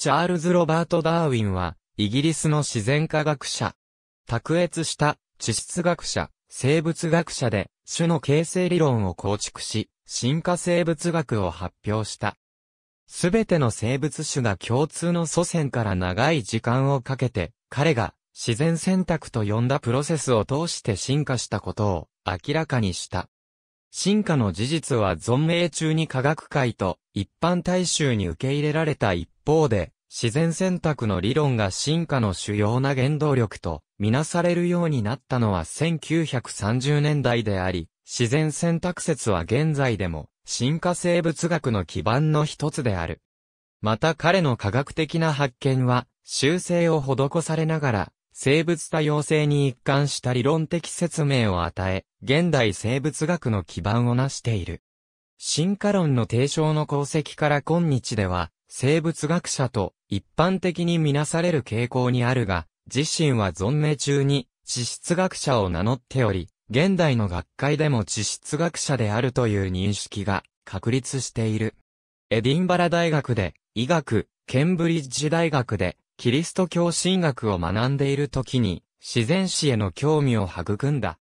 チャールズ・ロバート・ダーウィンは、イギリスの自然科学者。卓越した地質学者、生物学者で、種の形成理論を構築し、進化生物学を発表した。すべての生物種が共通の祖先から長い時間をかけて、彼が自然選択と呼んだプロセスを通して進化したことを明らかにした。進化の事実は存命中に科学界と一般大衆に受け入れられた一方で、自然選択の理論が進化の主要な原動力とみなされるようになったのは1930年代であり、自然選択説は現在でも進化生物学の基盤の一つである。また彼の科学的な発見は修正を施されながら生物多様性に一貫した理論的説明を与え、現代生物学の基盤をなしている。進化論の提唱の功績から今日では、生物学者と一般的にみなされる傾向にあるが、自身は存命中に地質学者を名乗っており、現代の学会でも地質学者であるという認識が確立している。エディンバラ大学で医学、ケンブリッジ大学でキリスト教神学を学んでいる時に、自然史への興味を育んだ。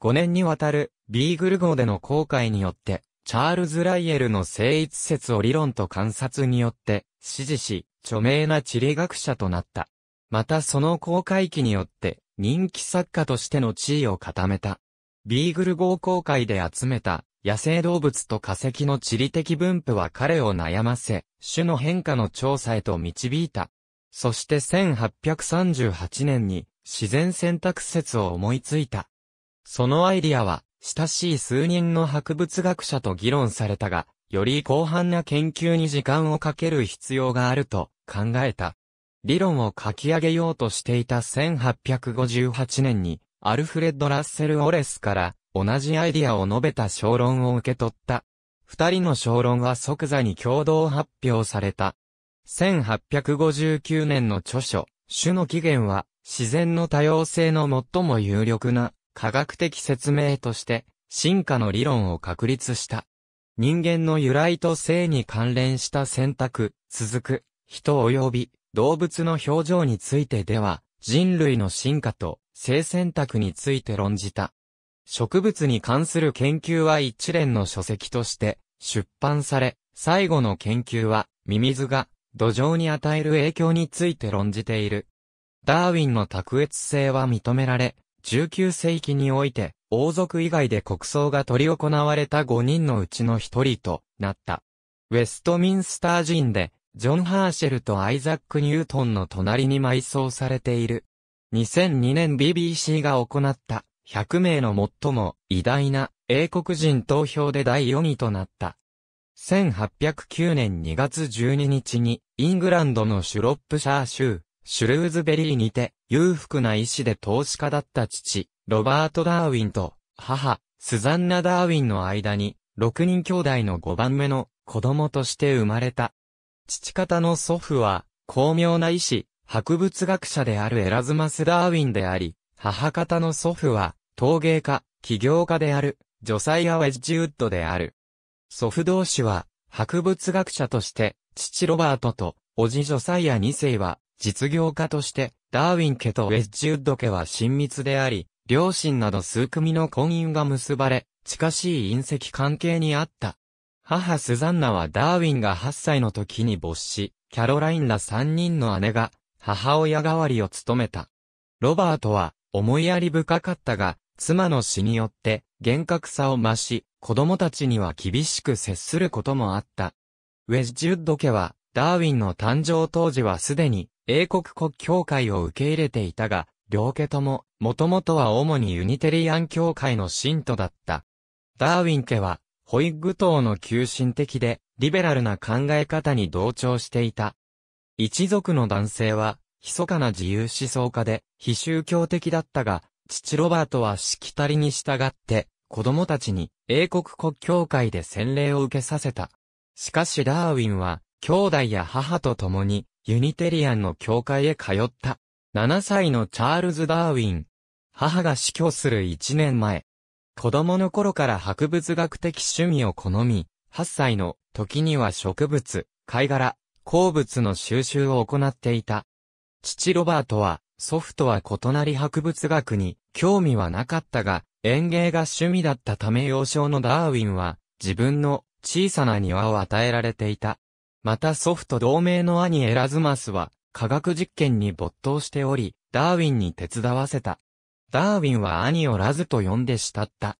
5年にわたる、ビーグル号での航海によって、チャールズ・ライエルの聖一説を理論と観察によって、支持し、著名な地理学者となった。またその航海期によって、人気作家としての地位を固めた。ビーグル号航海で集めた、野生動物と化石の地理的分布は彼を悩ませ、種の変化の調査へと導いた。そして1838年に自然選択説を思いついた。そのアイディアは、親しい数人の博物学者と議論されたが、より広範な研究に時間をかける必要があると考えた。理論を書き上げようとしていた1858年に、アルフレッド・ラッセル・オレスから同じアイディアを述べた小論を受け取った。二人の小論は即座に共同発表された。1859年の著書、種の起源は、自然の多様性の最も有力な科学的説明として、進化の理論を確立した。人間の由来と性に関連した選択、続く、人及び動物の表情についてでは、人類の進化と性選択について論じた。植物に関する研究は一連の書籍として出版され、最後の研究はミミズが土壌に与える影響について論じている。ダーウィンの卓越性は認められ、19世紀において、王族以外で国葬が執り行われた5人のうちの1人となった。ウェストミンスター寺院で、ジョン・ハーシェルとアイザック・ニュートンの隣に埋葬されている。2002年 BBC が行った100名の最も偉大な英国人投票で第4位となった。1809年2月12日に、イングランドのシュロップシャー州、シュルーズベリーにて、裕福な医師で投資家だった父、ロバート・ダーウィンと、母、スザンナ・ダーウィンの間に、6人兄弟の5番目の子供として生まれた。父方の祖父は、巧妙な医師、博物学者であるエラズマス・ダーウィンであり、母方の祖父は、陶芸家、起業家である、ジョサイア・ウェッジウッドである。祖父同士は、博物学者として、父ロバートと、おじョサイア2世は、実業家として、ダーウィン家とウェッジウッド家は親密であり、両親など数組の婚姻が結ばれ、近しい隕石関係にあった。母スザンナはダーウィンが8歳の時に没し、キャロラインら3人の姉が、母親代わりを務めた。ロバートは、思いやり深かったが、妻の死によって、厳格さを増し、子供たちには厳しく接することもあった。ウェッジウッド家は、ダーウィンの誕生当時はすでに、英国国教会を受け入れていたが、両家とも、もともとは主にユニテリアン教会の信徒だった。ダーウィン家は、ホイッグ党の急進的で、リベラルな考え方に同調していた。一族の男性は、密かな自由思想家で、非宗教的だったが、父ロバートはしきたりに従って、子供たちに英国国教会で洗礼を受けさせた。しかしダーウィンは、兄弟や母と共に、ユニテリアンの教会へ通った。7歳のチャールズ・ダーウィン。母が死去する1年前。子供の頃から博物学的趣味を好み、8歳の時には植物、貝殻、鉱物の収集を行っていた。父ロバートは祖父とは異なり博物学に興味はなかったが、園芸が趣味だったため幼少のダーウィンは、自分の小さな庭を与えられていた。また祖父と同盟の兄エラズマスは、科学実験に没頭しており、ダーウィンに手伝わせた。ダーウィンは兄をラズと呼んで慕った。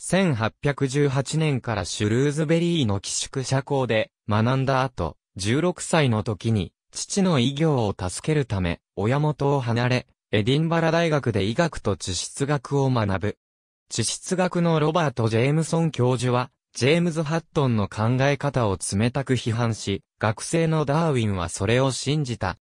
1818年からシュルーズベリーの寄宿社校で学んだ後、16歳の時に父の医業を助けるため、親元を離れ、エディンバラ大学で医学と地質学を学ぶ。地質学のロバート・ジェームソン教授は、ジェームズ・ハットンの考え方を冷たく批判し、学生のダーウィンはそれを信じた。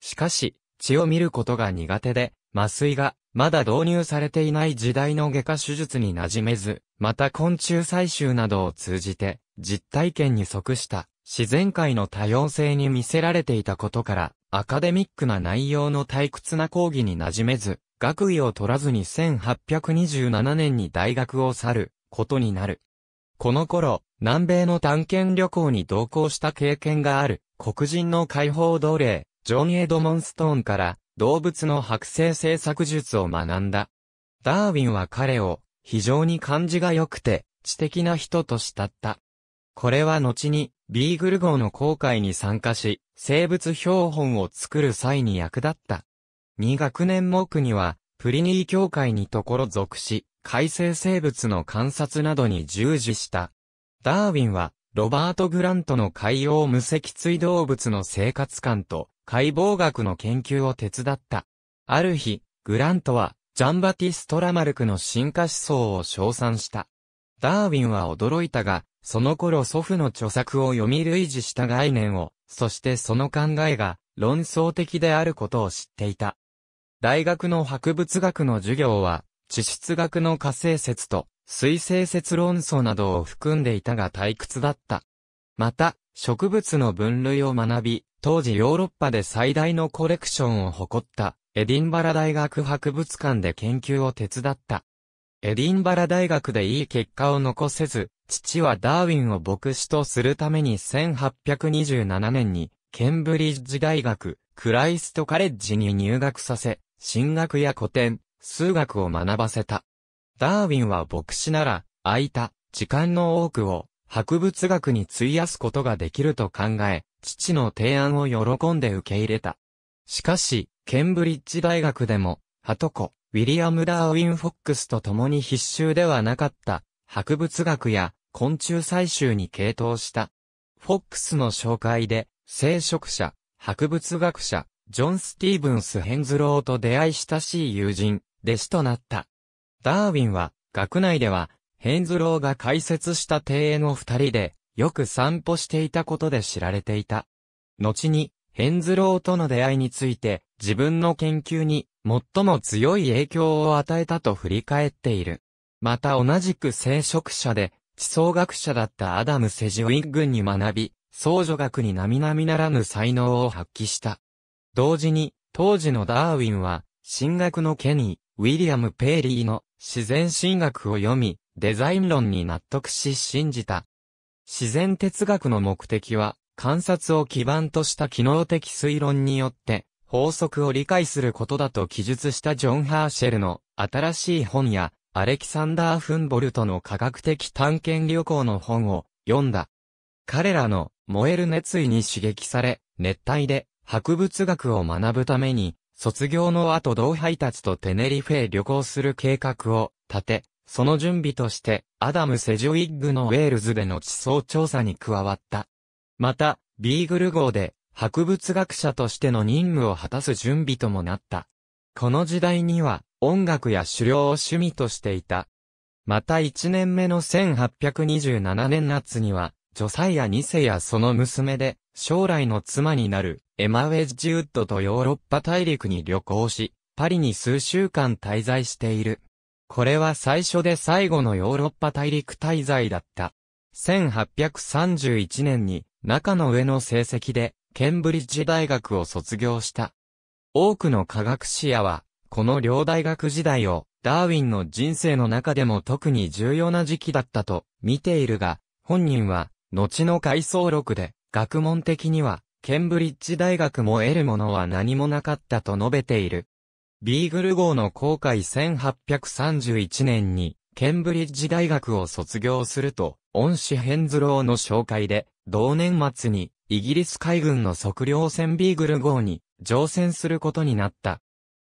しかし、血を見ることが苦手で、麻酔が、まだ導入されていない時代の外科手術に馴染めず、また昆虫採集などを通じて、実体験に即した自然界の多様性に見せられていたことから、アカデミックな内容の退屈な講義に馴染めず、学位を取らずに1827年に大学を去ることになる。この頃、南米の探検旅行に同行した経験がある黒人の解放奴隷、ジョン・エドモンストーンから動物の剥製製作術を学んだ。ダーウィンは彼を非常に感じが良くて知的な人と慕った。これは後に、ビーグル号の航海に参加し、生物標本を作る際に役立った。2学年目には、プリニー協会にところ属し、海生生物の観察などに従事した。ダーウィンは、ロバート・グラントの海洋無脊椎動物の生活観と解剖学の研究を手伝った。ある日、グラントは、ジャンバティスト・ラマルクの進化思想を称賛した。ダーウィンは驚いたが、その頃祖父の著作を読み類似した概念を、そしてその考えが論争的であることを知っていた。大学の博物学の授業は、地質学の火星説と水星説論争などを含んでいたが退屈だった。また、植物の分類を学び、当時ヨーロッパで最大のコレクションを誇った、エディンバラ大学博物館で研究を手伝った。エディンバラ大学でいい結果を残せず、父はダーウィンを牧師とするために1827年に、ケンブリッジ大学、クライストカレッジに入学させ、進学や古典、数学を学ばせた。ダーウィンは牧師なら、空いた時間の多くを博物学に費やすことができると考え、父の提案を喜んで受け入れた。しかし、ケンブリッジ大学でも、ハトコ、ウィリアム・ダーウィン・フォックスと共に必修ではなかった博物学や昆虫採集に傾倒した。フォックスの紹介で、聖職者、博物学者、ジョン・スティーブンス・ヘンズローと出会い親しい友人、弟子となった。ダーウィンは、学内では、ヘンズローが開設した庭園を二人で、よく散歩していたことで知られていた。後に、ヘンズローとの出会いについて、自分の研究に、最も強い影響を与えたと振り返っている。また同じく聖職者で、地層学者だったアダム・セジウィッグに学び、創女学に並々ならぬ才能を発揮した。同時に、当時のダーウィンは、神学のケニー、ウィリアム・ペーリーの自然神学を読み、デザイン論に納得し信じた。自然哲学の目的は、観察を基盤とした機能的推論によって、法則を理解することだと記述したジョン・ハーシェルの新しい本や、アレキサンダー・フンボルトの科学的探検旅行の本を読んだ。彼らの燃える熱意に刺激され、熱帯で博物学を学ぶために、卒業の後同輩たちとテネリフェ旅行する計画を立て、その準備として、アダム・セジュウィッグのウェールズでの地層調査に加わった。また、ビーグル号で、博物学者としての任務を果たす準備ともなった。この時代には、音楽や狩猟を趣味としていた。また1年目の1827年夏には、女妻や2世やその娘で、将来の妻になる、エマ・ウェッジウッドとヨーロッパ大陸に旅行し、パリに数週間滞在している。これは最初で最後のヨーロッパ大陸滞在だった。1831年に、中の上の成績で、ケンブリッジ大学を卒業した。多くの科学史やは、この両大学時代を、ダーウィンの人生の中でも特に重要な時期だったと見ているが、本人は、後の回想録で、学問的には、ケンブリッジ大学も得るものは何もなかったと述べている。ビーグル号の航海1831年に、ケンブリッジ大学を卒業すると、恩師ヘンズローの紹介で、同年末に、イギリス海軍の測量船ビーグル号に、乗船することになった。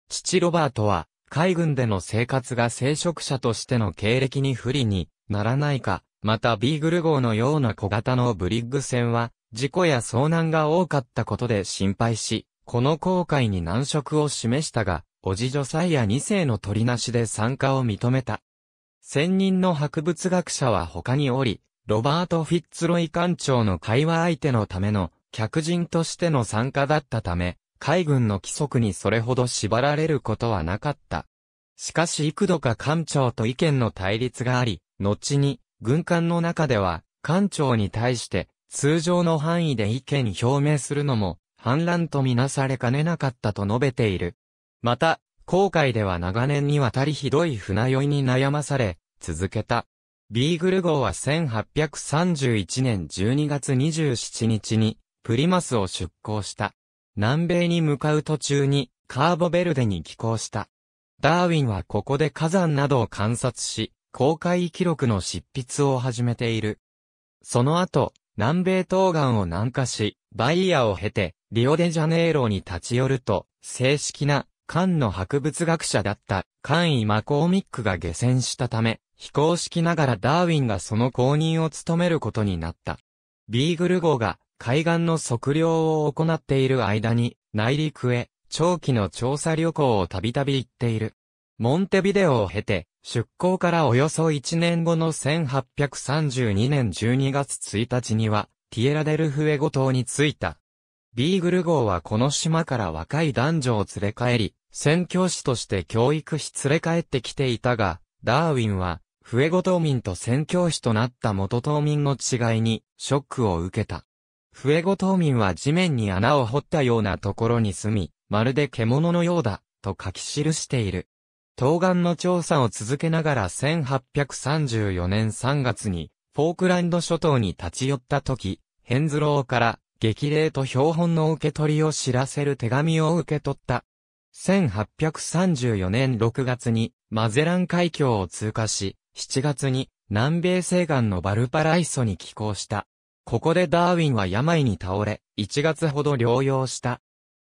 父ロバートは、海軍での生活が聖職者としての経歴に不利にならないか、またビーグル号のような小型のブリッグ船は、事故や遭難が多かったことで心配し、この航海に難色を示したが、おじ女祭や2世の取りなしで参加を認めた。専任の博物学者は他におり、ロバート・フィッツロイ艦長の会話相手のための客人としての参加だったため、海軍の規則にそれほど縛られることはなかった。しかし幾度か艦長と意見の対立があり、後に、軍艦の中では、艦長に対して、通常の範囲で意見表明するのも、反乱とみなされかねなかったと述べている。また、航海では長年にわたりひどい船酔いに悩まされ、続けた。ビーグル号は1831年12月27日に、プリマスを出港した。南米に向かう途中にカーボベルデに寄港した。ダーウィンはここで火山などを観察し、公開記録の執筆を始めている。その後、南米東岸を南下し、バイヤを経て、リオデジャネイロに立ち寄ると、正式な、艦の博物学者だった、漢医マコーミックが下船したため、非公式ながらダーウィンがその公認を務めることになった。ビーグル号が海岸の測量を行っている間に、内陸へ、長期の調査旅行をたびたび行っている。モンテビデオを経て、出港からおよそ1年後の1832年12月1日には、ティエラデルフエゴ島に着いた。ビーグル号はこの島から若い男女を連れ帰り、宣教師として教育し連れ帰ってきていたが、ダーウィンは、フエゴ島民と宣教師となった元島民の違いに、ショックを受けた。笛エ島民は地面に穴を掘ったようなところに住み、まるで獣のようだ、と書き記している。東岸の調査を続けながら1834年3月に、フォークランド諸島に立ち寄った時、ヘンズローから激励と標本の受け取りを知らせる手紙を受け取った。1834年6月にマゼラン海峡を通過し、7月に南米西岸のバルパライソに寄港した。ここでダーウィンは病に倒れ、1月ほど療養した。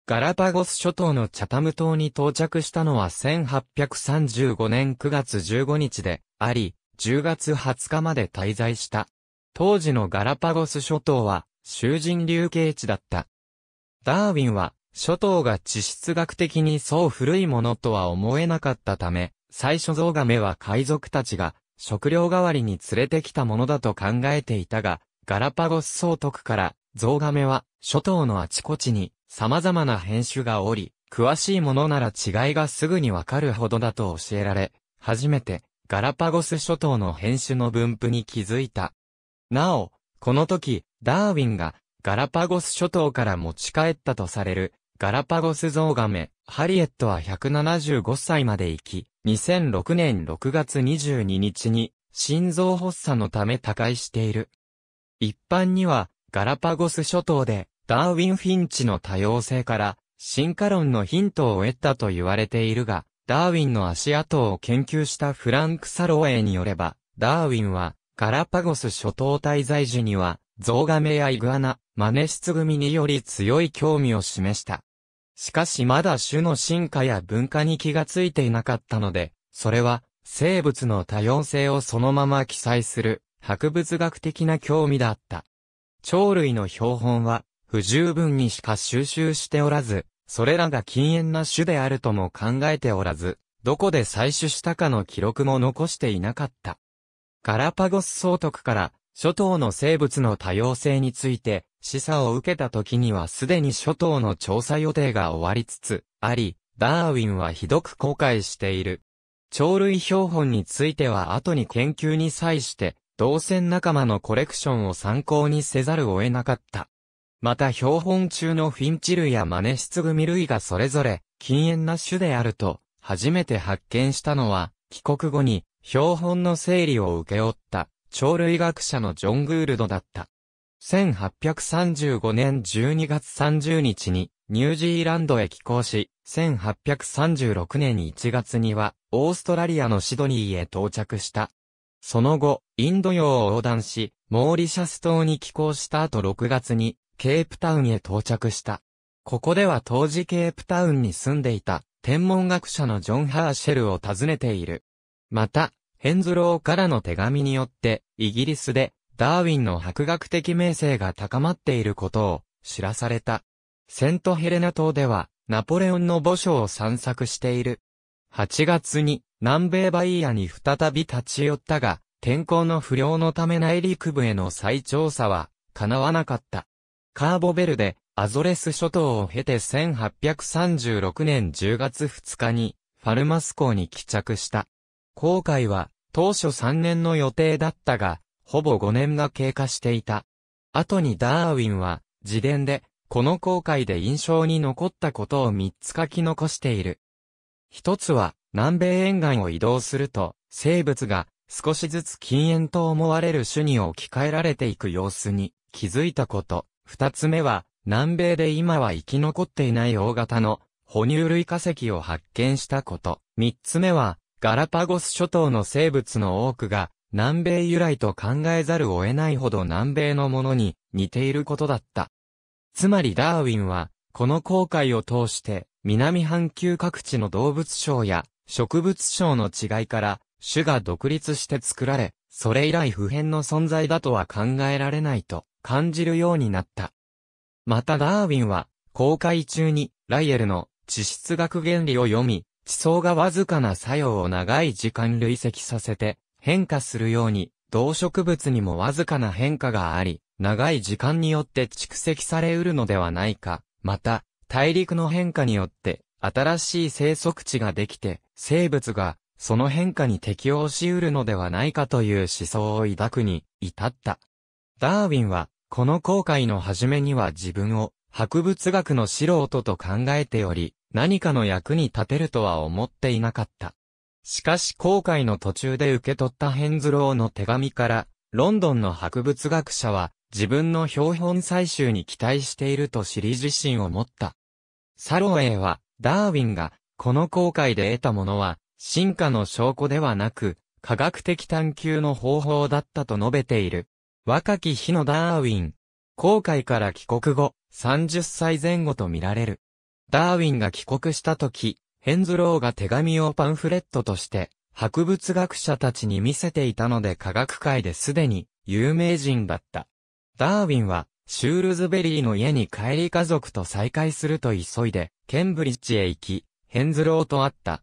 ガラパゴス諸島のチャタム島に到着したのは1835年9月15日であり、10月20日まで滞在した。当時のガラパゴス諸島は囚人流刑地だった。ダーウィンは諸島が地質学的にそう古いものとは思えなかったため、最初ゾウガメは海賊たちが食料代わりに連れてきたものだと考えていたが、ガラパゴス総督からゾウガメは諸島のあちこちに様々な変種がおり、詳しいものなら違いがすぐにわかるほどだと教えられ、初めてガラパゴス諸島の変種の分布に気づいた。なお、この時、ダーウィンがガラパゴス諸島から持ち帰ったとされるガラパゴスゾウガメ、ハリエットは175歳まで生き、2006年6月22日に心臓発作のため他界している。一般には、ガラパゴス諸島で、ダーウィン・フィンチの多様性から、進化論のヒントを得たと言われているが、ダーウィンの足跡を研究したフランク・サロウェイによれば、ダーウィンは、ガラパゴス諸島滞在時には、ゾウガメやイグアナ、マネシツ組により強い興味を示した。しかしまだ種の進化や文化に気がついていなかったので、それは、生物の多様性をそのまま記載する博物学的な興味だった。鳥類の標本は不十分にしか収集しておらず、それらが禁煙な種であるとも考えておらず、どこで採取したかの記録も残していなかった。ガラパゴス総督から諸島の生物の多様性について示唆を受けた時にはすでに諸島の調査予定が終わりつつあり、ダーウィンはひどく後悔している。鳥類標本については後に研究に際して同線仲間のコレクションを参考にせざるを得なかった。また標本中のフィンチ類やマネシツグミ類がそれぞれ禁煙な種であると初めて発見したのは帰国後に標本の整理を受け負った鳥類学者のジョン・グールドだった。1835年12月30日にニュージーランドへ寄港し、1836年1月にはオーストラリアのシドニーへ到着した。その後、インド洋を横断し、モーリシャス島に寄港した後6月に、ケープタウンへ到着した。ここでは当時ケープタウンに住んでいた、天文学者のジョン・ハーシェルを訪ねている。また、ヘンズローからの手紙によって、イギリスで、ダーウィンの博学的名声が高まっていることを知らされた。セントヘレナ島では、ナポレオンの墓所を散策している。8月に、南米バイーに再び立ち寄ったが、天候の不良のため内陸部への再調査は、叶わなかった。カーボベルデ、アゾレス諸島を経て1836年10月2日に、ファルマス港に帰着した。航海は、当初3年の予定だったが、ほぼ5年が経過していた。後にダーウィンは、自伝で、この航海で印象に残ったことを3つ書き残している。一つは、南米沿岸を移動すると、生物が少しずつ禁煙と思われる種に置き換えられていく様子に気づいたこと。二つ目は、南米で今は生き残っていない大型の哺乳類化石を発見したこと。三つ目は、ガラパゴス諸島の生物の多くが南米由来と考えざるを得ないほど南米のものに似ていることだった。つまりダーウィンは、この航海を通して、南半球各地の動物省や植物相の違いから、種が独立して作られ、それ以来普遍の存在だとは考えられないと感じるようになった。またダーウィンは、公開中にライエルの地質学原理を読み、地層がわずかな作用を長い時間累積させて変化するように、動植物にもわずかな変化があり、長い時間によって蓄積されうるのではないか。また、大陸の変化によって新しい生息地ができて、生物がその変化に適応し得るのではないかという思想を抱くに至った。ダーウィンは、この後悔の初めには自分を博物学の素人と考えており、何かの役に立てるとは思っていなかった。しかし後悔の途中で受け取ったヘンズローの手紙から、ロンドンの博物学者は自分の標本採集に期待していると知り自信を持った。サロウェイはダーウィンが、この航海で得たものは、進化の証拠ではなく、科学的探求の方法だったと述べている。若き日のダーウィン。航海から帰国後、30歳前後とみられる。ダーウィンが帰国した時、ヘンズローが手紙をパンフレットとして、博物学者たちに見せていたので科学界ですでに有名人だった。ダーウィンはシュールズベリーの家に帰り家族と再会すると急いで、ケンブリッジへ行き、ヘンズローと会った。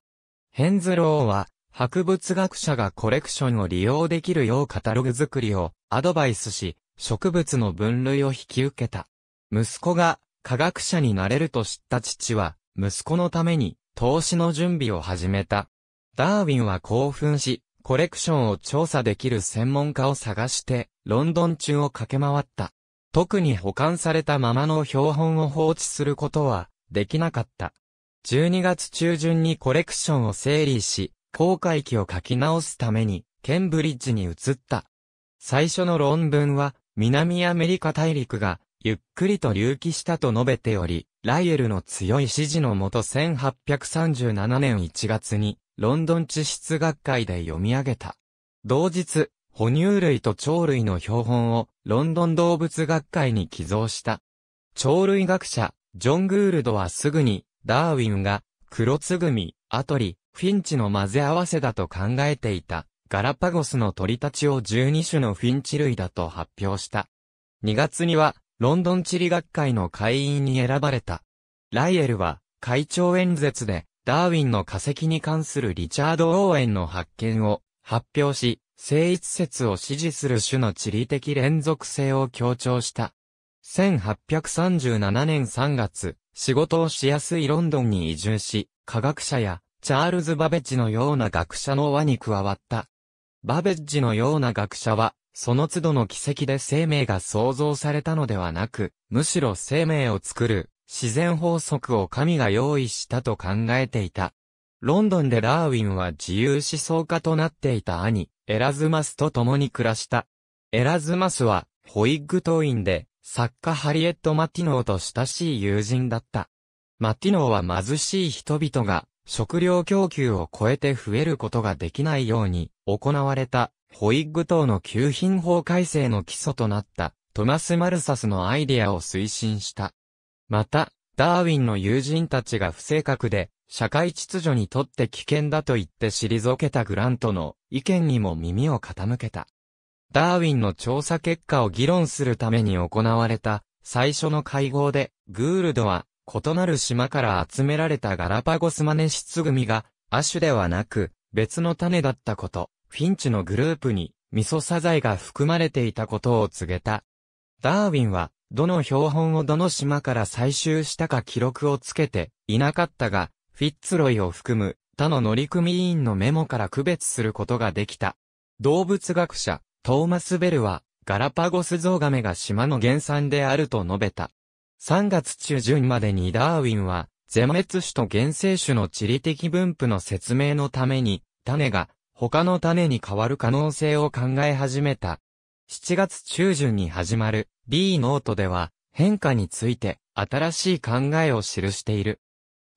ヘンズローは、博物学者がコレクションを利用できるようカタログ作りをアドバイスし、植物の分類を引き受けた。息子が科学者になれると知った父は、息子のために投資の準備を始めた。ダーウィンは興奮し、コレクションを調査できる専門家を探して、ロンドン中を駆け回った。特に保管されたままの標本を放置することはできなかった。12月中旬にコレクションを整理し、公開期を書き直すために、ケンブリッジに移った。最初の論文は、南アメリカ大陸が、ゆっくりと隆起したと述べており、ライエルの強い支持のもと1837年1月に、ロンドン地質学会で読み上げた。同日、哺乳類と鳥類の標本をロンドン動物学会に寄贈した。鳥類学者、ジョン・グールドはすぐに、ダーウィンが、クロツグミ、アトリ、フィンチの混ぜ合わせだと考えていた、ガラパゴスの鳥たちを12種のフィンチ類だと発表した。2月には、ロンドン地理学会の会員に選ばれた。ライエルは、会長演説で、ダーウィンの化石に関するリチャード・オーエンの発見を発表し、聖一説を支持する種の地理的連続性を強調した。1837年3月、仕事をしやすいロンドンに移住し、科学者やチャールズ・バベッジのような学者の輪に加わった。バベッジのような学者は、その都度の奇跡で生命が創造されたのではなく、むしろ生命を作る自然法則を神が用意したと考えていた。ロンドンでダーウィンは自由思想家となっていた兄、エラズマスと共に暮らした。エラズマスは、ホイッグ党員で、作家ハリエット・マティノーと親しい友人だった。マティノーは貧しい人々が、食料供給を超えて増えることができないように、行われた、ホイッグ党の給品法改正の基礎となった、トマス・マルサスのアイディアを推進した。また、ダーウィンの友人たちが不正確で、社会秩序にとって危険だと言って退けたグラントの意見にも耳を傾けた。ダーウィンの調査結果を議論するために行われた最初の会合で、グールドは異なる島から集められたガラパゴスマネシツ組が亜種ではなく別の種だったこと、フィンチのグループにミソサザイが含まれていたことを告げた。ダーウィンはどの標本をどの島から採集したか記録をつけていなかったが、フィッツロイを含む他の乗組員のメモから区別することができた。動物学者、トーマス・ベルは、ガラパゴスゾウガメが島の原産であると述べた。3月中旬までにダーウィンは、ゼマ滅種と原生種の地理的分布の説明のために、種が他の種に変わる可能性を考え始めた。7月中旬に始まる B ノートでは変化について新しい考えを記している。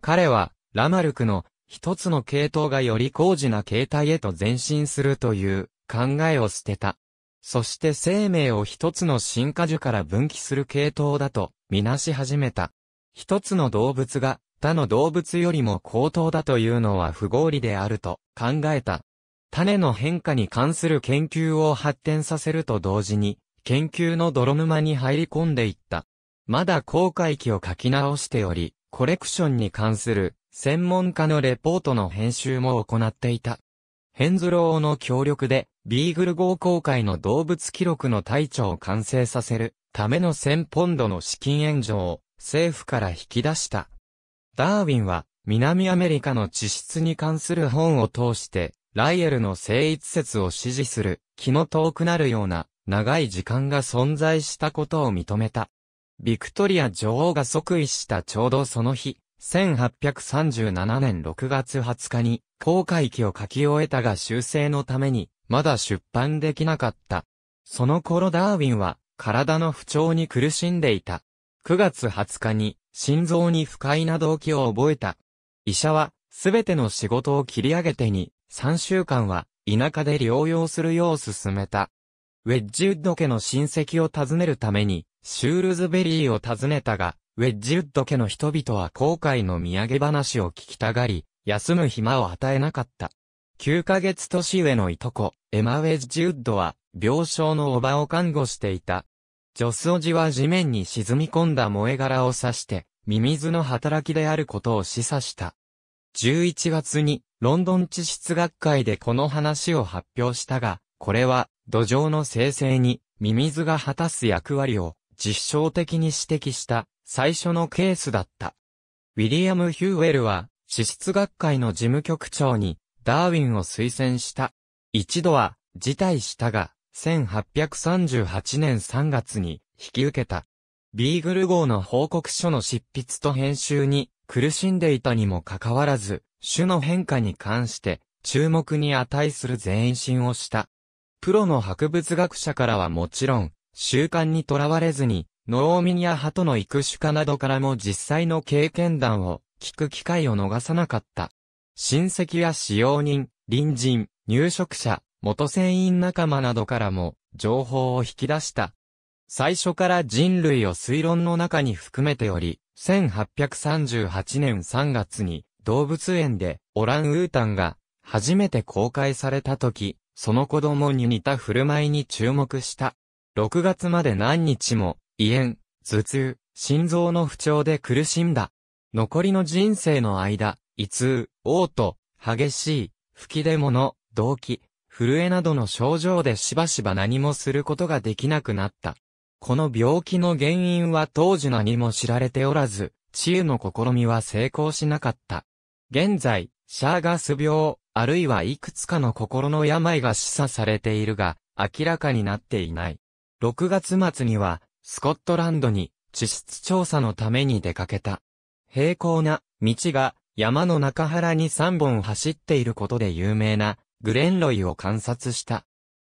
彼はラマルクの一つの系統がより高次な形態へと前進するという考えを捨てた。そして生命を一つの進化樹から分岐する系統だとみなし始めた。一つの動物が他の動物よりも高等だというのは不合理であると考えた。種の変化に関する研究を発展させると同時に、研究の泥沼に入り込んでいった。まだ後悔期を書き直しており、コレクションに関する専門家のレポートの編集も行っていた。ヘンズローの協力で、ビーグル号公開の動物記録の隊長を完成させるための1000ポンドの資金援助を政府から引き出した。ダーウィンは南アメリカの地質に関する本を通して、ライエルの聖一説を支持する気の遠くなるような長い時間が存在したことを認めた。ビクトリア女王が即位したちょうどその日、1837年6月20日に、公開期を書き終えたが修正のために、まだ出版できなかった。その頃ダーウィンは、体の不調に苦しんでいた。9月20日に、心臓に不快な動機を覚えた。医者は、すべての仕事を切り上げてに、3週間は、田舎で療養するよう勧めた。ウェッジウッド家の親戚を訪ねるために、シュールズベリーを訪ねたが、ウェッジウッド家の人々は後悔の土産話を聞きたがり、休む暇を与えなかった。9ヶ月年上のいとこ、エマ・ウェッジウッドは、病床のおばを看護していた。ジョスおじは地面に沈み込んだ萌え殻を刺して、ミミズの働きであることを示唆した。11月に、ロンドン地質学会でこの話を発表したが、これは、土壌の生成に、ミミズが果たす役割を、実証的に指摘した最初のケースだった。ウィリアム・ヒューウェルは、脂質学会の事務局長に、ダーウィンを推薦した。一度は、辞退したが、1838年3月に引き受けた。ビーグル号の報告書の執筆と編集に苦しんでいたにもかかわらず、種の変化に関して注目に値する前進をした。プロの博物学者からはもちろん、習慣にとらわれずに、農民や鳩の育種家などからも実際の経験談を聞く機会を逃さなかった。親戚や使用人、隣人、入植者、元船員仲間などからも情報を引き出した。最初から人類を推論の中に含めており、1838年3月に動物園でオランウータンが初めて公開された時、その子供に似た振る舞いに注目した。6月まで何日も、胃炎、頭痛、心臓の不調で苦しんだ。残りの人生の間、胃痛、嘔吐、激しい、吹き出物、動悸、震えなどの症状でしばしば何もすることができなくなった。この病気の原因は当時何も知られておらず、治癒の試みは成功しなかった。現在、シャーガス病、あるいはいくつかの心の病が示唆されているが、明らかになっていない。6月末には、スコットランドに地質調査のために出かけた。平行な道が山の中原に3本走っていることで有名なグレンロイを観察した。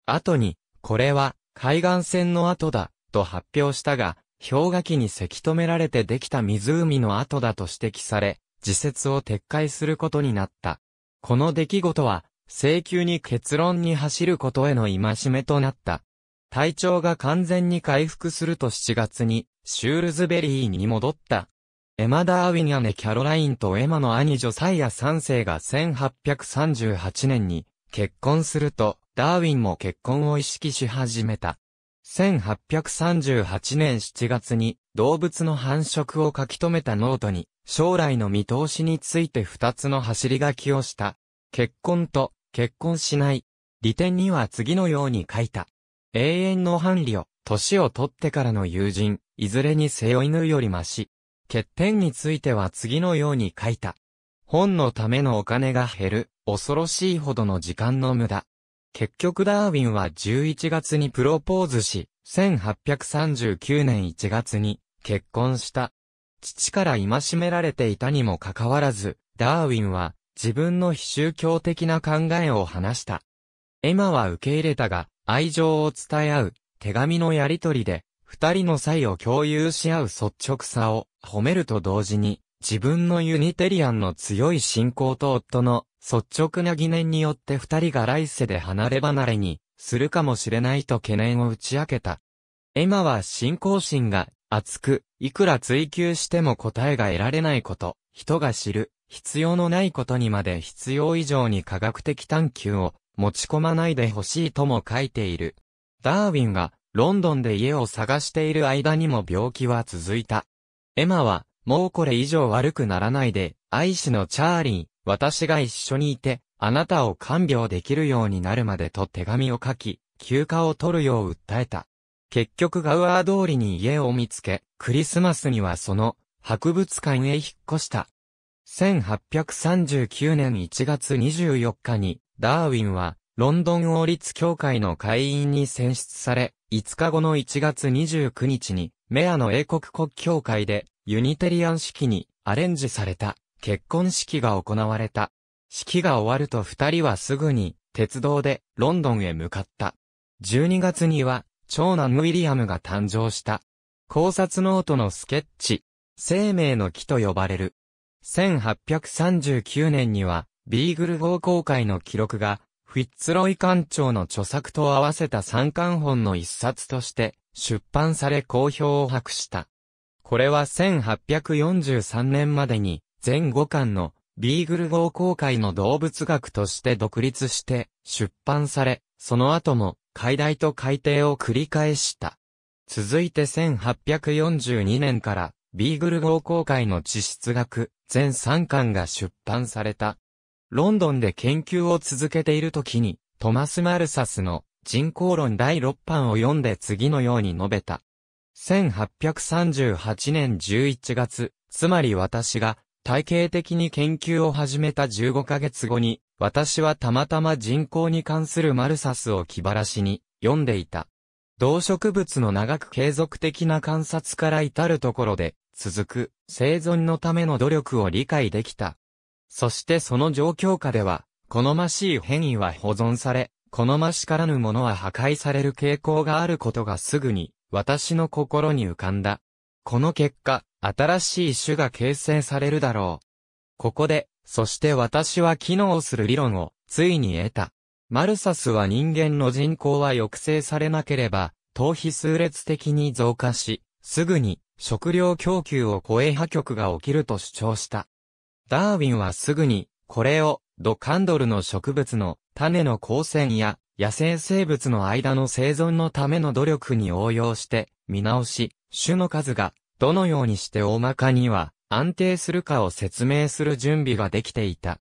後に、これは海岸線の跡だと発表したが、氷河期にせき止められてできた湖の跡だと指摘され、自説を撤回することになった。この出来事は、請求に結論に走ることへの戒めとなった。体調が完全に回復すると7月に、シュールズベリーに戻った。エマ・ダーウィン姉キャロラインとエマの兄女サイヤ3世が1838年に結婚すると、ダーウィンも結婚を意識し始めた。1838年7月に動物の繁殖を書き留めたノートに将来の見通しについて2つの走り書きをした。結婚と結婚しない。利点には次のように書いた。永遠の伴侶、年を取ってからの友人、いずれに背負い犬よりまし。欠点については次のように書いた。本のためのお金が減る、恐ろしいほどの時間の無駄。結局ダーウィンは11月にプロポーズし、1839年1月に結婚した。父から今しめられていたにもかかわらず、ダーウィンは自分の非宗教的な考えを話した。エマは受け入れたが、愛情を伝え合う、手紙のやりとりで、二人の才を共有し合う率直さを褒めると同時に、自分のユニテリアンの強い信仰と夫の率直な疑念によって二人が来世で離れ離れにするかもしれないと懸念を打ち明けた。エマは信仰心が厚く、いくら追求しても答えが得られないこと、人が知る、必要のないことにまで必要以上に科学的探求を持ち込まないでほしいとも書いている。ダーウィンがロンドンで家を探している間にも病気は続いた。エマは、もうこれ以上悪くならないで、愛しのチャーリー、私が一緒にいて、あなたを看病できるようになるまでと手紙を書き、休暇を取るよう訴えた。結局ガウアー通りに家を見つけ、クリスマスにはその、博物館へ引っ越した。1839年1月24日に、ダーウィンは、ロンドン王立協会の会員に選出され、5日後の1月29日に、メアの英国国協会で、ユニテリアン式にアレンジされた結婚式が行われた。式が終わると二人はすぐに鉄道でロンドンへ向かった。12月には長男ウィリアムが誕生した。考察ノートのスケッチ、生命の木と呼ばれる。1839年にはビーグル号公開の記録が、フィッツロイ艦長の著作と合わせた三巻本の一冊として出版され好評を博した。これは1843年までに全5巻のビーグル号公開の動物学として独立して出版され、その後も解題と改定を繰り返した。続いて1842年からビーグル号公開の地質学全3巻が出版された。ロンドンで研究を続けている時に、トマス・マルサスの人口論第6版を読んで次のように述べた。1838年11月、つまり私が体系的に研究を始めた15ヶ月後に、私はたまたま人口に関するマルサスを気晴らしに読んでいた。動植物の長く継続的な観察から至るところで、続く生存のための努力を理解できた。そしてその状況下では、好ましい変異は保存され、好ましからぬものは破壊される傾向があることがすぐに、私の心に浮かんだ。この結果、新しい種が形成されるだろう。ここで、そして私は機能する理論を、ついに得た。マルサスは人間の人口は抑制されなければ、頭皮数列的に増加し、すぐに食料供給を超え破局が起きると主張した。ダーウィンはすぐに、これを、ドカンドルの植物の種の光線や野生生物の間の生存のための努力に応用して見直し、種の数がどのようにして大まかには安定するかを説明する準備ができていた。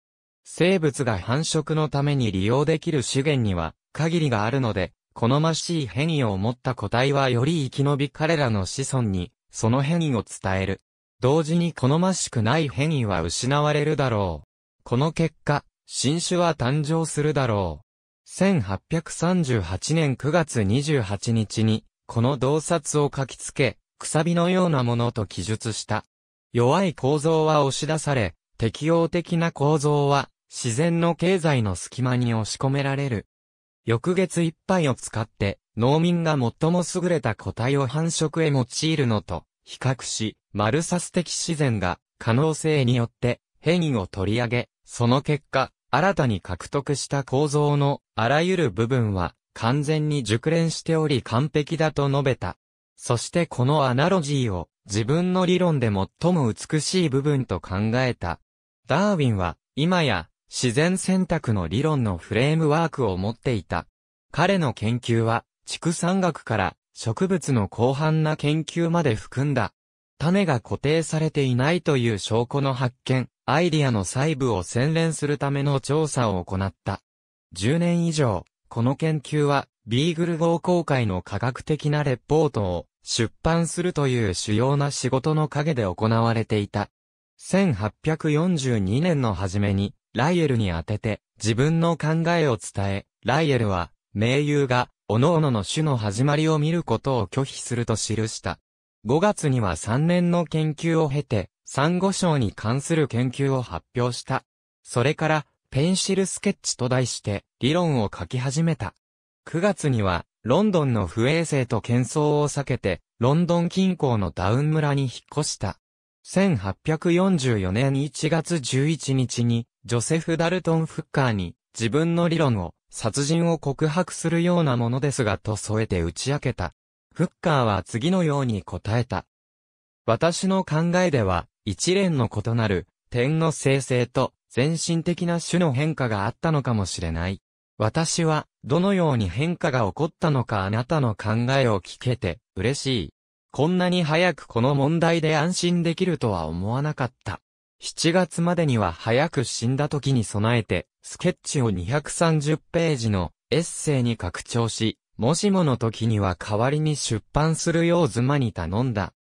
生物が繁殖のために利用できる資源には限りがあるので、好ましい変異を持った個体はより生き延び彼らの子孫にその変異を伝える同時に好ましくない変異は失われるだろう。この結果、新種は誕生するだろう。1838年9月28日に、この洞察を書きつけ、くさびのようなものと記述した。弱い構造は押し出され、適応的な構造は、自然の経済の隙間に押し込められる。翌月いっぱいを使って、農民が最も優れた個体を繁殖へ用いるのと、比較し、マルサス的自然が可能性によって変異を取り上げ、その結果、新たに獲得した構造のあらゆる部分は完全に熟練しており完璧だと述べた。そしてこのアナロジーを自分の理論で最も美しい部分と考えた。ダーウィンは今や自然選択の理論のフレームワークを持っていた。彼の研究は畜産学から植物の広範な研究まで含んだ。種が固定されていないという証拠の発見、アイディアの細部を洗練するための調査を行った。10年以上、この研究は、ビーグル号公開の科学的なレポートを出版するという主要な仕事の陰で行われていた。1842年の初めに、ライエルに当てて、自分の考えを伝え、ライエルは、名優が、各々の種の始まりを見ることを拒否すると記した。5月には3年の研究を経て、サンゴ礁に関する研究を発表した。それから、ペンシルスケッチと題して、理論を書き始めた。9月には、ロンドンの不衛生と喧騒を避けて、ロンドン近郊のダウン村に引っ越した。1844年1月11日に、ジョセフ・ダルトン・フッカーに、自分の理論を、殺人を告白するようなものですがと添えて打ち明けた。フッカーは次のように答えた。私の考えでは、一連の異なる、点の生成と、全身的な種の変化があったのかもしれない。私は、どのように変化が起こったのかあなたの考えを聞けて、嬉しい。こんなに早くこの問題で安心できるとは思わなかった。7月までには早く死んだ時に備えて、スケッチを230ページのエッセイに拡張し、もしもの時には代わりに出版するよう妻に頼んだ。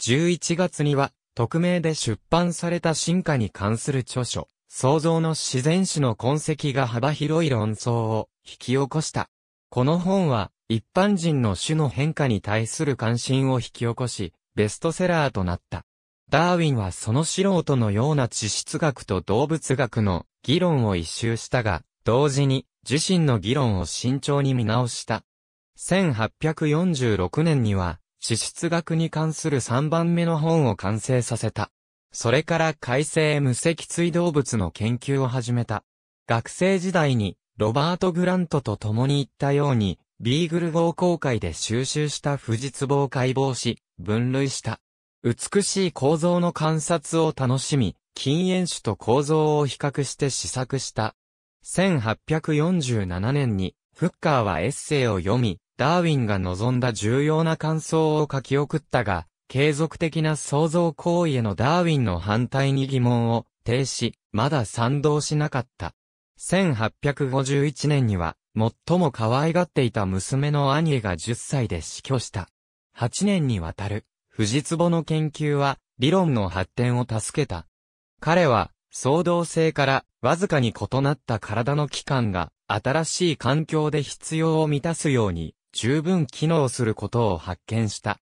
11月には、匿名で出版された進化に関する著書、創造の自然史の痕跡が幅広い論争を引き起こした。この本は、一般人の種の変化に対する関心を引き起こし、ベストセラーとなった。ダーウィンはその素人のような地質学と動物学の議論を一周したが、同時に自身の議論を慎重に見直した。1846年には、地質学に関する3番目の本を完成させた。それから海星無脊椎動物の研究を始めた。学生時代に、ロバート・グラントと共に言ったように、ビーグル号公開で収集した富士壺を解剖し、分類した。美しい構造の観察を楽しみ、禁煙種と構造を比較して試作した。1847年に、フッカーはエッセイを読み、ダーウィンが望んだ重要な感想を書き送ったが、継続的な創造行為へのダーウィンの反対に疑問を停止、まだ賛同しなかった。1851年には、最も可愛がっていた娘の兄が10歳で死去した。8年にわたる、富士壺の研究は、理論の発展を助けた。彼は、創動性からわずかに異なった体の器官が新しい環境で必要を満たすように十分機能することを発見した。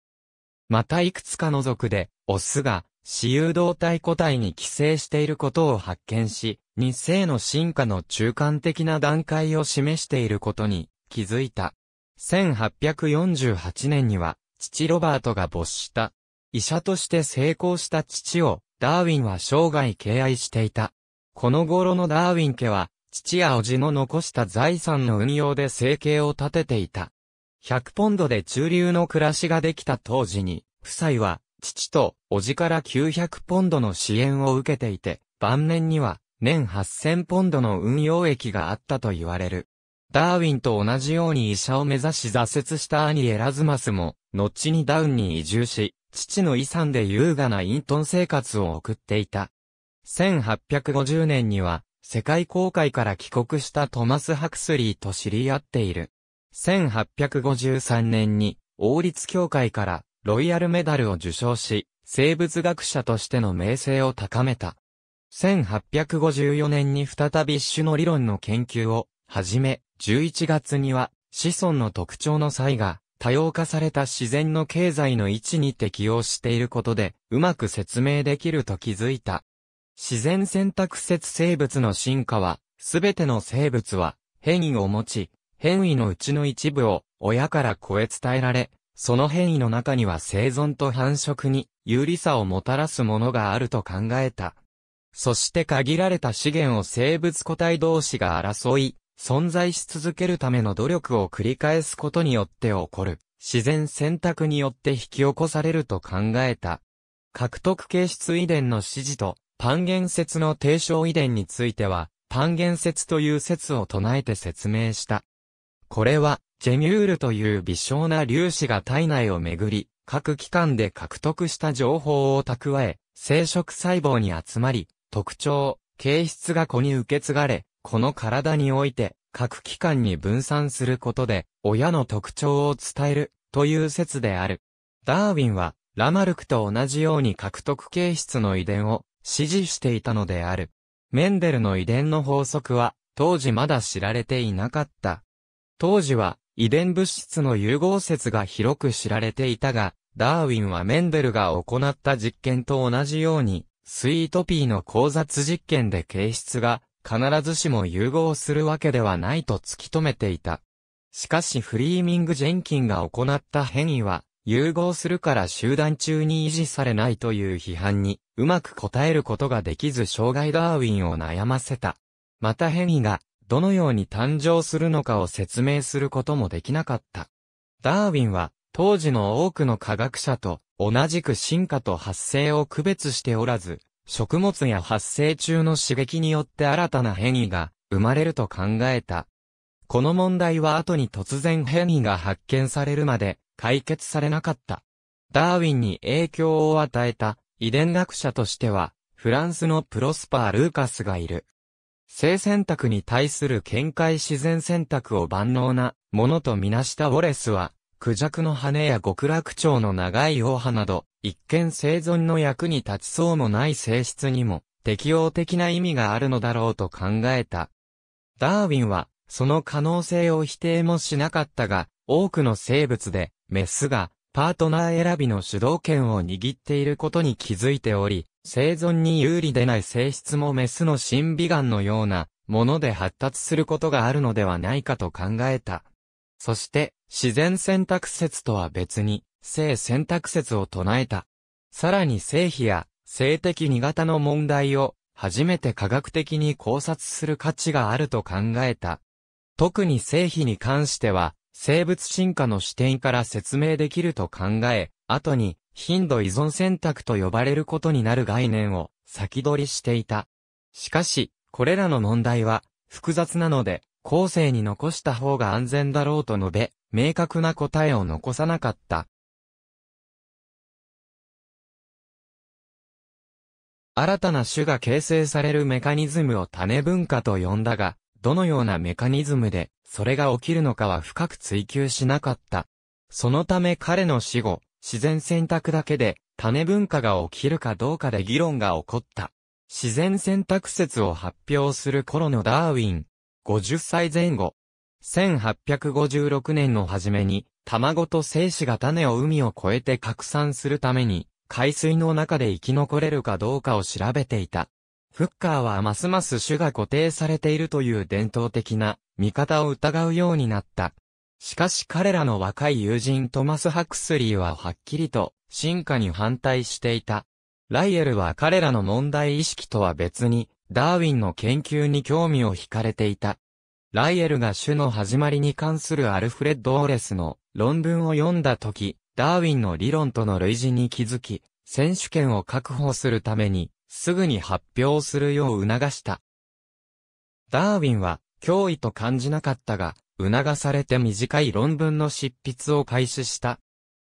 またいくつかの族でオスが死。有動体個体に寄生していることを発見し、二世の進化の中間的な段階を示していることに気づいた。1848年には父ロバートが没した。医者として成功した父をダーウィンは生涯敬愛していた。この頃のダーウィン家は、父や叔父の残した財産の運用で生計を立てていた。100ポンドで中流の暮らしができた当時に、夫妻は、父と叔父から900ポンドの支援を受けていて、晩年には、年8000ポンドの運用益があったと言われる。ダーウィンと同じように医者を目指し挫折した兄エラズマスも、後にダウンに移住し、父の遺産で優雅な隠遁生活を送っていた。1850年には、世界公開から帰国したトマス・ハクスリーと知り合っている。1853年に、王立協会からロイヤルメダルを受賞し、生物学者としての名声を高めた。1854年に再び一種の理論の研究を始め、11月には子孫の特徴の際が多様化された自然の経済の位置に適応していることで、うまく説明できると気づいた。自然選択説生物の進化は、すべての生物は変異を持ち、変異のうちの一部を親から子へ伝えられ、その変異の中には生存と繁殖に有利さをもたらすものがあると考えた。そして限られた資源を生物個体同士が争い、存在し続けるための努力を繰り返すことによって起こる、自然選択によって引き起こされると考えた。獲得形質遺伝の指示と、単元説の提唱遺伝については、単元説という説を唱えて説明した。これは、ジェミュールという微小な粒子が体内をめぐり、各機関で獲得した情報を蓄え、生殖細胞に集まり、特徴、形質が子に受け継がれ、この体において、各器官に分散することで、親の特徴を伝える、という説である。ダーウィンは、ラマルクと同じように獲得形質の遺伝を支持していたのである。メンデルの遺伝の法則は、当時まだ知られていなかった。当時は、遺伝物質の融合説が広く知られていたが、ダーウィンはメンデルが行った実験と同じように、スイートピーの交雑実験で形質が必ずしも融合するわけではないと突き止めていた。しかしフリーミング・ジェンキンが行った変異は、融合するから集団中に維持されないという批判に、うまく答えることができず障害ダーウィンを悩ませた。また変異が、どのように誕生するのかを説明することもできなかった。ダーウィンは、当時の多くの科学者と、同じく進化と発生を区別しておらず、食物や発生中の刺激によって新たな変異が生まれると考えた。この問題は後に突然変異が発見されるまで解決されなかった。ダーウィンに影響を与えた遺伝学者としては、フランスのプロスパー・ルーカスがいる。性選択に対する見解自然選択を万能なものとみなしたウォレスは、クジャクの羽や極楽鳥の長い大派など、一見生存の役に立ちそうもない性質にも適応的な意味があるのだろうと考えた。ダーウィンは、その可能性を否定もしなかったが、多くの生物で、メスが、パートナー選びの主導権を握っていることに気づいており、生存に有利でない性質もメスの審美眼のようなもので発達することがあるのではないかと考えた。そして、自然選択説とは別に、性選択説を唱えた。さらに性比や性的苦型の問題を初めて科学的に考察する価値があると考えた。特に性比に関しては、生物進化の視点から説明できると考え、後に頻度依存選択と呼ばれることになる概念を先取りしていた。しかし、これらの問題は複雑なので、後世に残した方が安全だろうと述べ、明確な答えを残さなかった。新たな種が形成されるメカニズムを種文化と呼んだが、どのようなメカニズムで、それが起きるのかは深く追求しなかった。そのため彼の死後、自然選択だけで、種文化が起きるかどうかで議論が起こった。自然選択説を発表する頃のダーウィン、50歳前後、1856年の初めに、卵と精子が種を海を越えて拡散するために、海水の中で生き残れるかどうかを調べていた。フッカーはますます種が固定されているという伝統的な見方を疑うようになった。しかし彼らの若い友人トマス・ハクスリーははっきりと進化に反対していた。ライエルは彼らの問題意識とは別にダーウィンの研究に興味を惹かれていた。ライエルが種の始まりに関するアルフレッド・オーレスの論文を読んだ時、ダーウィンの理論との類似に気づき、選手権を確保するために、すぐに発表するよう促した。ダーウィンは、脅威と感じなかったが、促されて短い論文の執筆を開始した。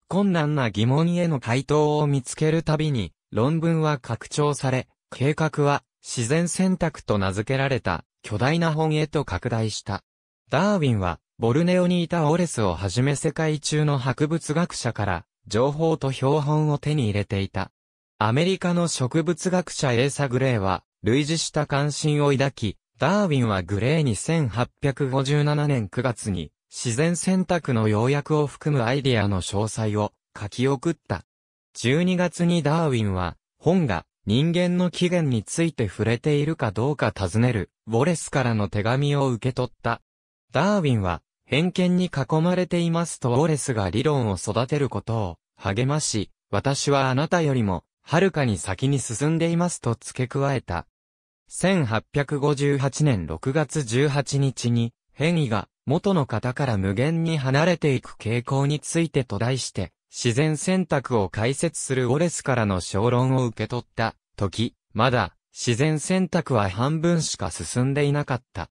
困難な疑問への回答を見つけるたびに、論文は拡張され、計画は自然選択と名付けられた巨大な本へと拡大した。ダーウィンはボルネオにいたオレスをはじめ世界中の博物学者から情報と標本を手に入れていた。アメリカの植物学者エーサ・グレーは類似した関心を抱き、ダーウィンはグレーに1857年9月に自然選択の要約を含むアイディアの詳細を書き送った。12月にダーウィンは本が人間の起源について触れているかどうか尋ねるウォレスからの手紙を受け取った。ダーウィンは偏見に囲まれていますとウォレスが理論を育てることを励まし、私はあなたよりも、はるかに先に進んでいますと付け加えた。1858年6月18日に、変異が元の方から無限に離れていく傾向についてと題して、自然選択を解説するウォレスからの小論を受け取った時、まだ自然選択は半分しか進んでいなかった。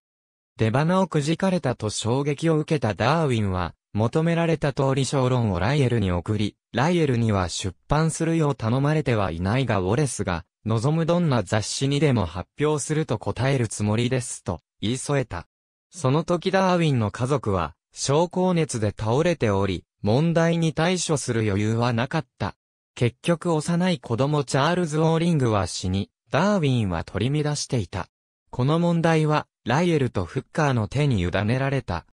出花をくじかれたと衝撃を受けたダーウィンは、求められた通り小論をライエルに送り、ライエルには出版するよう頼まれてはいないがウォレスが、望むどんな雑誌にでも発表すると答えるつもりですと言い添えた。その時ダーウィンの家族は、症候熱で倒れており、問題に対処する余裕はなかった。結局幼い子供チャールズ・ウォーリングは死に、ダーウィンは取り乱していた。この問題は、ライエルとフッカーの手に委ねられた。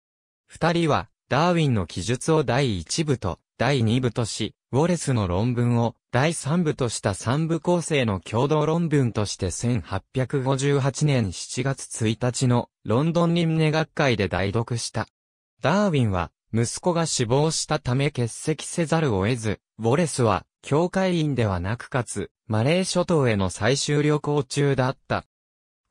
二人は、ダーウィンの記述を第一部と第二部とし、ウォレスの論文を第三部とした三部構成の共同論文として1858年7月1日のロンドン人明学会で代読した。ダーウィンは、息子が死亡したため欠席せざるを得ず、ウォレスは、教会員ではなくかつ、マレー諸島への最終旅行中だった。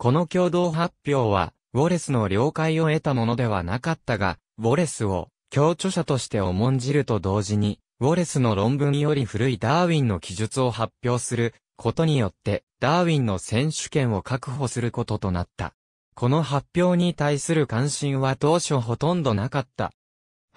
この共同発表は、ウォレスの了解を得たものではなかったが、ウォレスを共著者として重んじると同時に、ウォレスの論文より古いダーウィンの記述を発表することによって、ダーウィンの選手権を確保することとなった。この発表に対する関心は当初ほとんどなかった。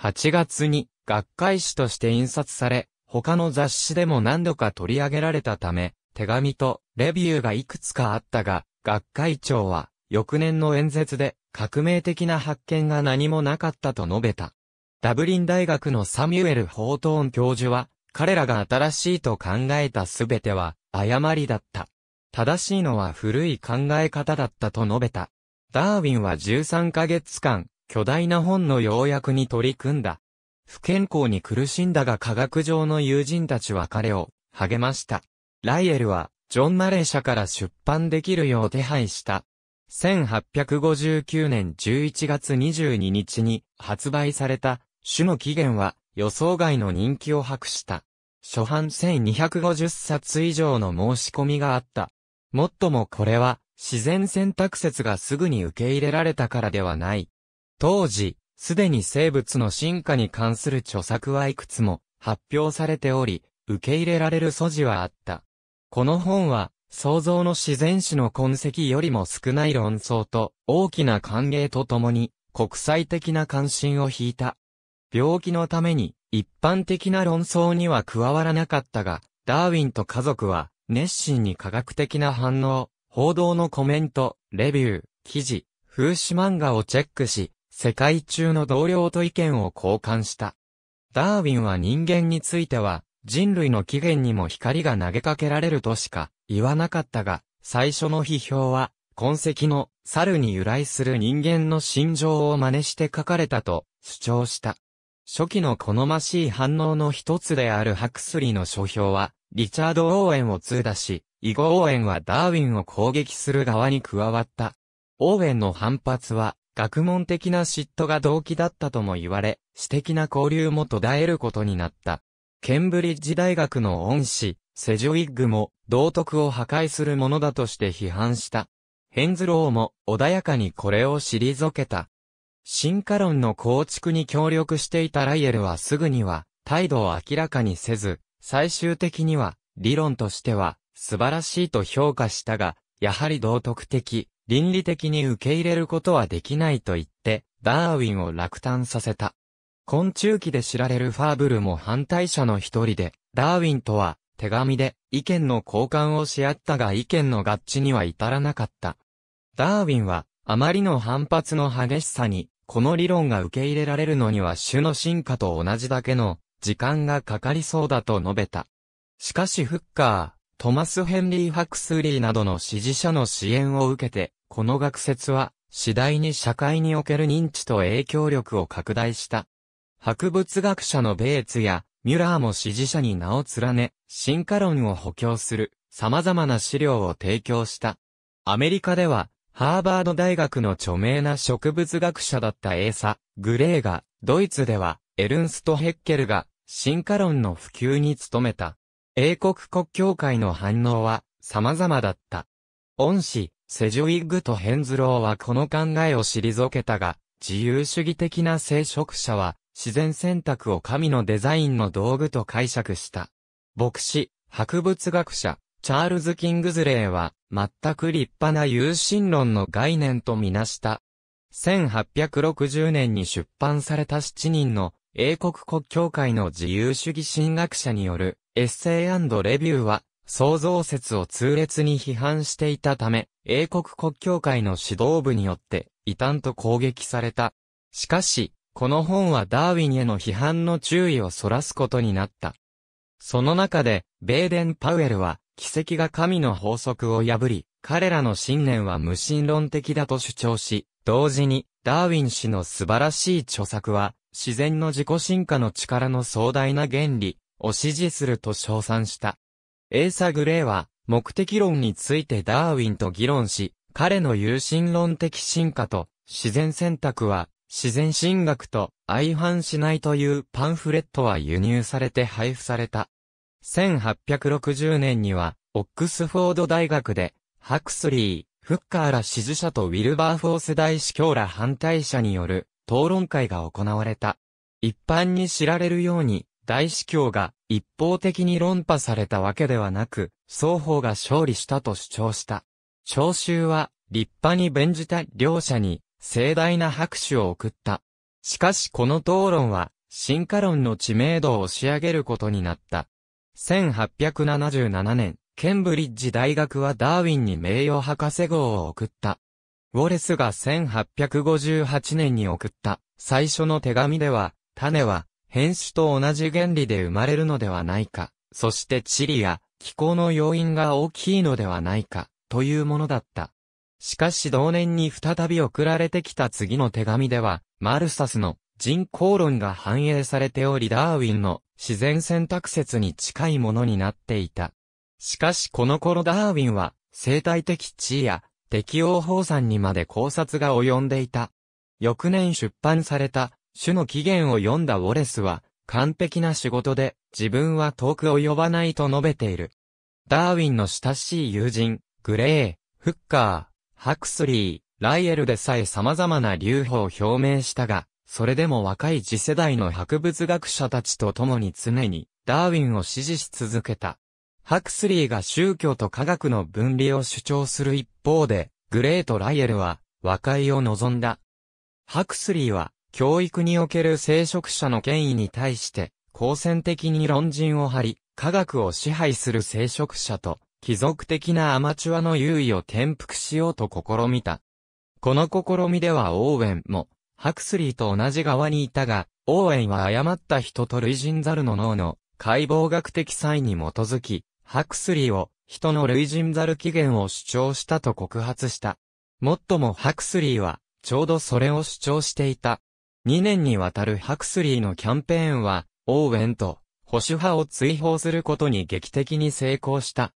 8月に学会誌として印刷され、他の雑誌でも何度か取り上げられたため、手紙とレビューがいくつかあったが、学会長は、翌年の演説で、革命的な発見が何もなかったと述べた。ダブリン大学のサミュエル・ホートーン教授は、彼らが新しいと考えたすべては、誤りだった。正しいのは古い考え方だったと述べた。ダーウィンは13ヶ月間、巨大な本の要約に取り組んだ。不健康に苦しんだが科学上の友人たちは彼を励ました。ライエルはジョン・マレー社から出版できるよう手配した。1859年11月22日に発売された種の起源は予想外の人気を博した。初版1250冊以上の申し込みがあった。もっともこれは自然選択説がすぐに受け入れられたからではない。当時、すでに生物の進化に関する著作はいくつも発表されており、受け入れられる素地はあった。この本は、創造の自然史の痕跡よりも少ない論争と大きな歓迎とともに国際的な関心を引いた。病気のために一般的な論争には加わらなかったが、ダーウィンと家族は熱心に科学的な反応、報道のコメント、レビュー、記事、風刺漫画をチェックし、世界中の同僚と意見を交換した。ダーウィンは人間については人類の起源にも光が投げかけられるとしか言わなかったが、最初の批評は、痕跡の猿に由来する人間の心情を真似して書かれたと主張した。初期の好ましい反応の一つであるハクスリーの書評は、リチャード・オーエンを通打し、イゴ・オーエンはダーウィンを攻撃する側に加わった。オーエンの反発は、学問的な嫉妬が動機だったとも言われ、私的な交流も途絶えることになった。ケンブリッジ大学の恩師、セジュウィッグも、道徳を破壊するものだとして批判した。ヘンズローも、穏やかにこれを退けた。進化論の構築に協力していたライエルはすぐには、態度を明らかにせず、最終的には、理論としては、素晴らしいと評価したが、やはり道徳的、倫理的に受け入れることはできないと言って、ダーウィンを落胆させた。昆虫記で知られるファーブルも反対者の一人で、ダーウィンとは手紙で意見の交換をし合ったが意見の合致には至らなかった。ダーウィンは、あまりの反発の激しさに、この理論が受け入れられるのには種の進化と同じだけの時間がかかりそうだと述べた。しかしフッカー、トマス・ヘンリー・ハクスリーなどの支持者の支援を受けて、この学説は次第に社会における認知と影響力を拡大した。博物学者のベーツや、ミュラーも支持者に名を連ね、進化論を補強する、様々な資料を提供した。アメリカでは、ハーバード大学の著名な植物学者だったエーサ、グレーが、ドイツでは、エルンスト・ヘッケルが、進化論の普及に努めた。英国国教会の反応は、様々だった。恩師、セジュイッグとヘンズローはこの考えを退けたが、自由主義的な聖職者は、自然選択を神のデザインの道具と解釈した。牧師、博物学者、チャールズ・キングズレーは、全く立派な有心論の概念とみなした。1860年に出版された7人の英国国教会の自由主義神学者によるエッセイレビューは創造説を痛烈に批判していたため、英国国教会の指導部によって異端と攻撃された。しかし、この本はダーウィンへの批判の注意をそらすことになった。その中で、ベーデン・パウエルは、奇跡が神の法則を破り、彼らの信念は無神論的だと主張し、同時に、ダーウィン氏の素晴らしい著作は、自然の自己進化の力の壮大な原理を支持すると称賛した。エーサ・グレーは、目的論についてダーウィンと議論し、彼の有神論的進化と自然選択は自然進学と相反しないというパンフレットは輸入されて配布された。1860年には、オックスフォード大学で、ハクスリー、フッカーら支持者とウィルバーフォース大司教ら反対者による討論会が行われた。一般に知られるように、大司教が一方的に論破されたわけではなく、双方が勝利したと主張した。聴衆は、立派に弁じた両者に盛大な拍手を送った。しかしこの討論は、進化論の知名度を押し上げることになった。1877年、ケンブリッジ大学はダーウィンに名誉博士号を送った。ウォレスが1858年に送った最初の手紙では、種は変種と同じ原理で生まれるのではないか、そして地理や気候の要因が大きいのではないか、というものだった。しかし同年に再び送られてきた次の手紙では、マルサスの人口論が反映されておりダーウィンの自然選択説に近いものになっていた。しかしこの頃ダーウィンは生態的地位や適応法算にまで考察が及んでいた。翌年出版された種の起源を読んだウォレスは完璧な仕事で自分は遠く及ばないと述べている。ダーウィンの親しい友人、グレー、フッカー、ハクスリー、ライエルでさえ様々な流派を表明したが、それでも若い次世代の博物学者たちと共に常にダーウィンを支持し続けた。ハクスリーが宗教と科学の分離を主張する一方で、グレート・ライエルは和解を望んだ。ハクスリーは教育における聖職者の権威に対して、好戦的に論陣を張り、科学を支配する聖職者と貴族的なアマチュアの優位を転覆しようと試みた。この試みではオーウェンも、ハクスリーと同じ側にいたが、オーウェンは誤った人と類人猿の脳の解剖学的異に基づき、ハクスリーを人の類人猿起源を主張したと告発した。もっともハクスリーは、ちょうどそれを主張していた。2年にわたるハクスリーのキャンペーンは、オーウェンと保守派を追放することに劇的に成功した。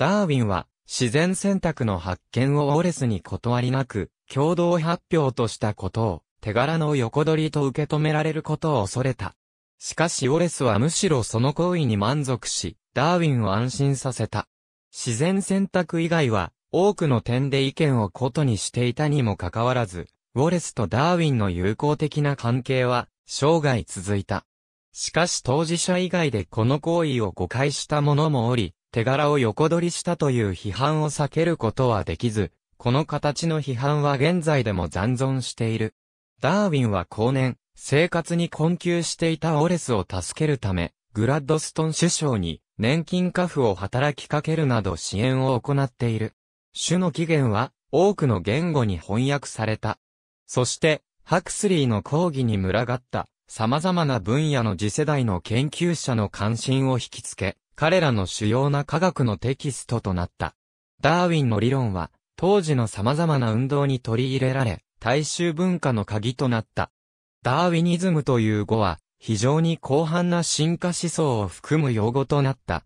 ダーウィンは、自然選択の発見をウォレスに断りなく、共同発表としたことを、手柄の横取りと受け止められることを恐れた。しかしウォレスはむしろその行為に満足し、ダーウィンを安心させた。自然選択以外は、多くの点で意見を異にしていたにもかかわらず、ウォレスとダーウィンの友好的な関係は、生涯続いた。しかし当事者以外でこの行為を誤解した者もおり、手柄を横取りしたという批判を避けることはできず、この形の批判は現在でも残存している。ダーウィンは後年、生活に困窮していたオレスを助けるため、グラッドストン首相に年金家父を働きかけるなど支援を行っている。種の起源は多くの言語に翻訳された。そして、ハクスリーの講義に群がった様々な分野の次世代の研究者の関心を引きつけ、彼らの主要な科学のテキストとなった。ダーウィンの理論は、当時の様々な運動に取り入れられ、大衆文化の鍵となった。ダーウィニズムという語は、非常に広範な進化思想を含む用語となった。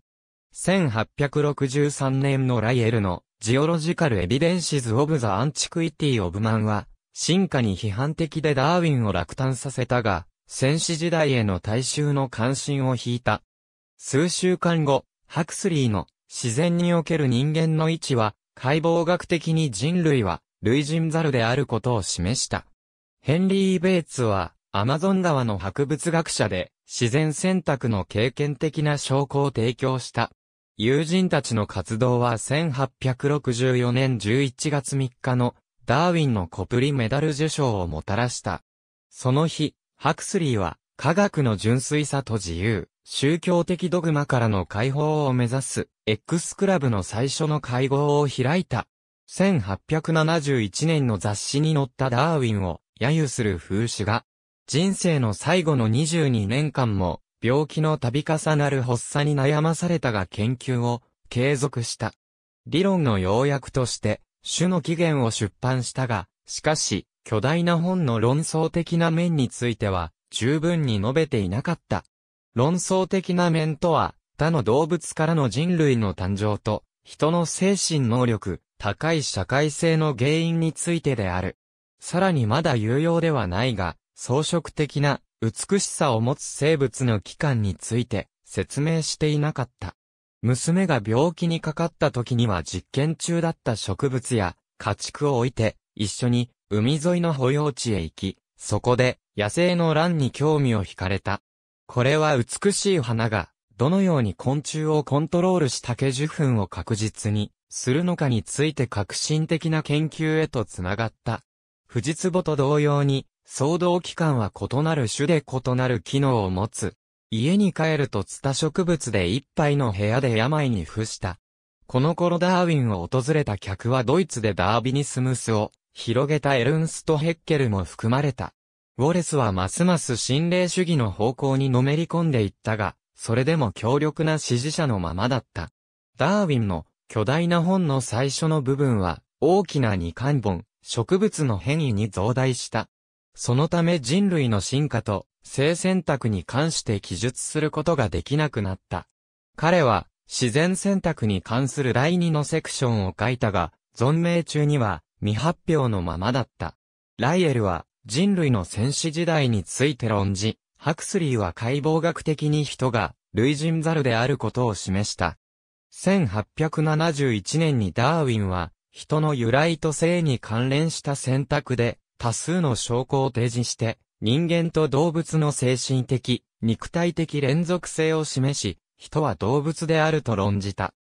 1863年のライエルのジオロジカル・エビデンシズ・オブ・ザ・アンチクイティ・オブ・マンは、進化に批判的でダーウィンを落胆させたが、戦士時代への大衆の関心を引いた。数週間後、ハクスリーの自然における人間の位置は、解剖学的に人類は類人猿であることを示した。ヘンリー・ベイツは、アマゾン川の博物学者で、自然選択の経験的な証拠を提供した。友人たちの活動は1864年11月3日のダーウィンのコプリメダル受賞をもたらした。その日、ハクスリーは科学の純粋さと自由、宗教的ドグマからの解放を目指す X クラブの最初の会合を開いた。1871年の雑誌に載ったダーウィンを揶揄する風刺が、人生の最後の22年間も病気の度重なる発作に悩まされたが研究を継続した。理論の要約として、種の起源を出版したが、しかし、巨大な本の論争的な面については、十分に述べていなかった。論争的な面とは、他の動物からの人類の誕生と、人の精神能力、高い社会性の原因についてである。さらにまだ有用ではないが、装飾的な美しさを持つ生物の器官について説明していなかった。娘が病気にかかった時には実験中だった植物や家畜を置いて一緒に海沿いの保養地へ行き、そこで野生の乱に興味を惹かれた。これは美しい花が、どのように昆虫をコントロールした竹受粉を確実に、するのかについて革新的な研究へとつながった。富士壺と同様に、騒動期間は異なる種で異なる機能を持つ。家に帰るとツタ植物で一杯の部屋で病に伏した。この頃ダーウィンを訪れた客はドイツでダービニスムスを広げたエルンスト・ヘッケルも含まれた。ウォレスはますます心霊主義の方向にのめり込んでいったが、それでも強力な支持者のままだった。ダーウィンの巨大な本の最初の部分は、大きな二巻本、植物の変異に増大した。そのため人類の進化と性選択に関して記述することができなくなった。彼は自然選択に関する第二のセクションを書いたが、存命中には未発表のままだった。ライエルは人類の戦死時代について論じ、ハクスリーは解剖学的に人が類人猿であることを示した。1871年にダーウィンは、人の由来と性に関連した選択で、多数の証拠を提示して、人間と動物の精神的、肉体的連続性を示し、人は動物であると論じた。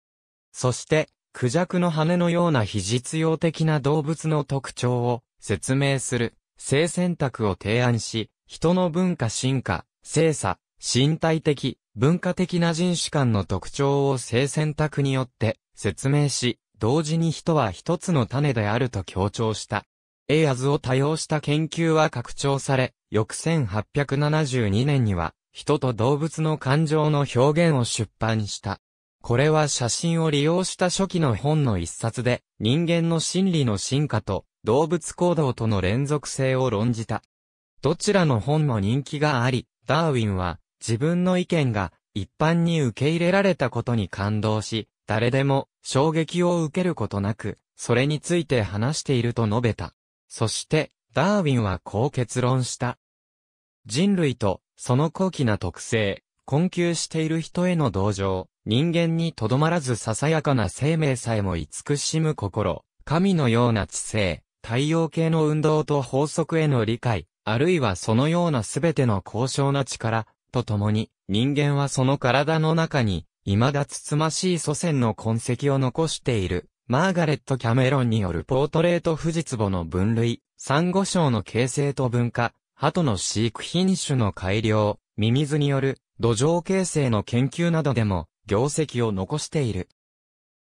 そして、クジャクの羽のような非実用的な動物の特徴を説明する性選択を提案し、人の文化進化、性差、身体的、文化的な人種間の特徴を性選択によって説明し、同時に人は一つの種であると強調した。エイアズを多用した研究は拡張され、翌1872年には、人と動物の感情の表現を出版した。これは写真を利用した初期の本の一冊で、人間の心理の進化と動物行動との連続性を論じた。どちらの本も人気があり、ダーウィンは自分の意見が一般に受け入れられたことに感動し、誰でも衝撃を受けることなく、それについて話していると述べた。そして、ダーウィンはこう結論した。人類と、その高貴な特性、困窮している人への同情、人間にとどまらずささやかな生命さえも慈しむ心、神のような知性、太陽系の運動と法則への理解、あるいはそのような全ての高尚な力、とともに、人間はその体の中に、未だつつましい祖先の痕跡を残している。マーガレット・キャメロンによるポートレート富士壺の分類、サンゴ礁の形成と文化、鳩の飼育品種の改良、ミミズによる土壌形成の研究などでも業績を残している。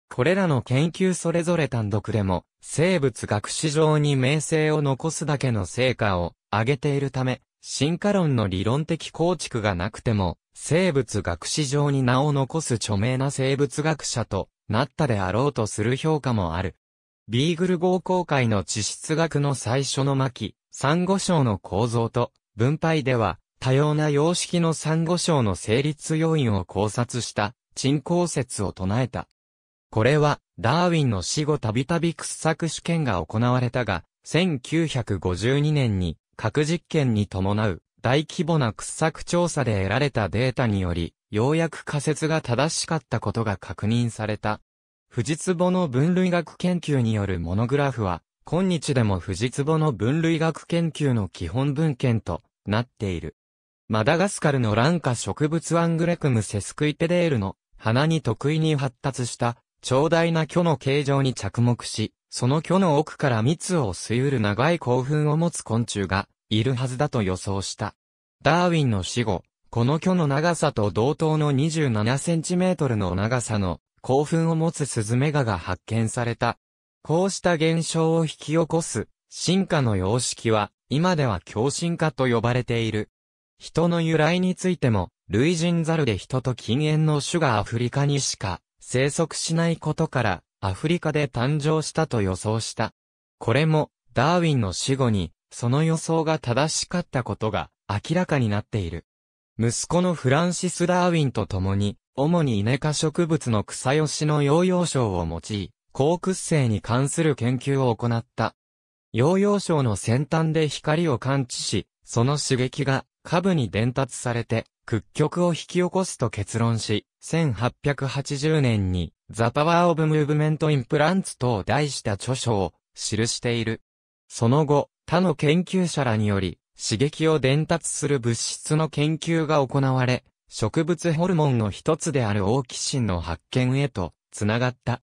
これらの研究それぞれ単独でも生物学史上に名声を残すだけの成果を上げているため、進化論の理論的構築がなくても、生物学史上に名を残す著名な生物学者となったであろうとする評価もある。ビーグル号公開の地質学の最初の巻、サンゴ礁の構造と分配では、多様な様式のサンゴ礁の成立要因を考察した、沈降説を唱えた。これは、ダーウィンの死後たびたび掘削試験が行われたが、1952年に核実験に伴う大規模な掘削調査で得られたデータにより、ようやく仮説が正しかったことが確認された。富士壺の分類学研究によるモノグラフは、今日でも富士壺の分類学研究の基本文献となっている。マダガスカルのンカ植物アングレクムセスクイペデールの花に得意に発達した長大な巨の形状に着目し、その巨の奥から蜜を吸い得る長い興奮を持つ昆虫がいるはずだと予想した。ダーウィンの死後、この巨の長さと同等の27センチメートルの長さの興奮を持つスズメガが発見された。こうした現象を引き起こす進化の様式は今では共進化と呼ばれている。人の由来についても、類人猿で人と禁煙の種がアフリカにしか生息しないことからアフリカで誕生したと予想した。これもダーウィンの死後にその予想が正しかったことが明らかになっている。息子のフランシス・ダーウィンと共に、主にイネ科植物の草吉の養養症を用い、高屈生に関する研究を行った。養養症の先端で光を感知し、その刺激が下部に伝達されて、屈曲を引き起こすと結論し、1880年に、The Power of Movement i m Plants と題した著書を記している。その後、他の研究者らにより、刺激を伝達する物質の研究が行われ、植物ホルモンの一つであるオーキシンの発見へと、つながった。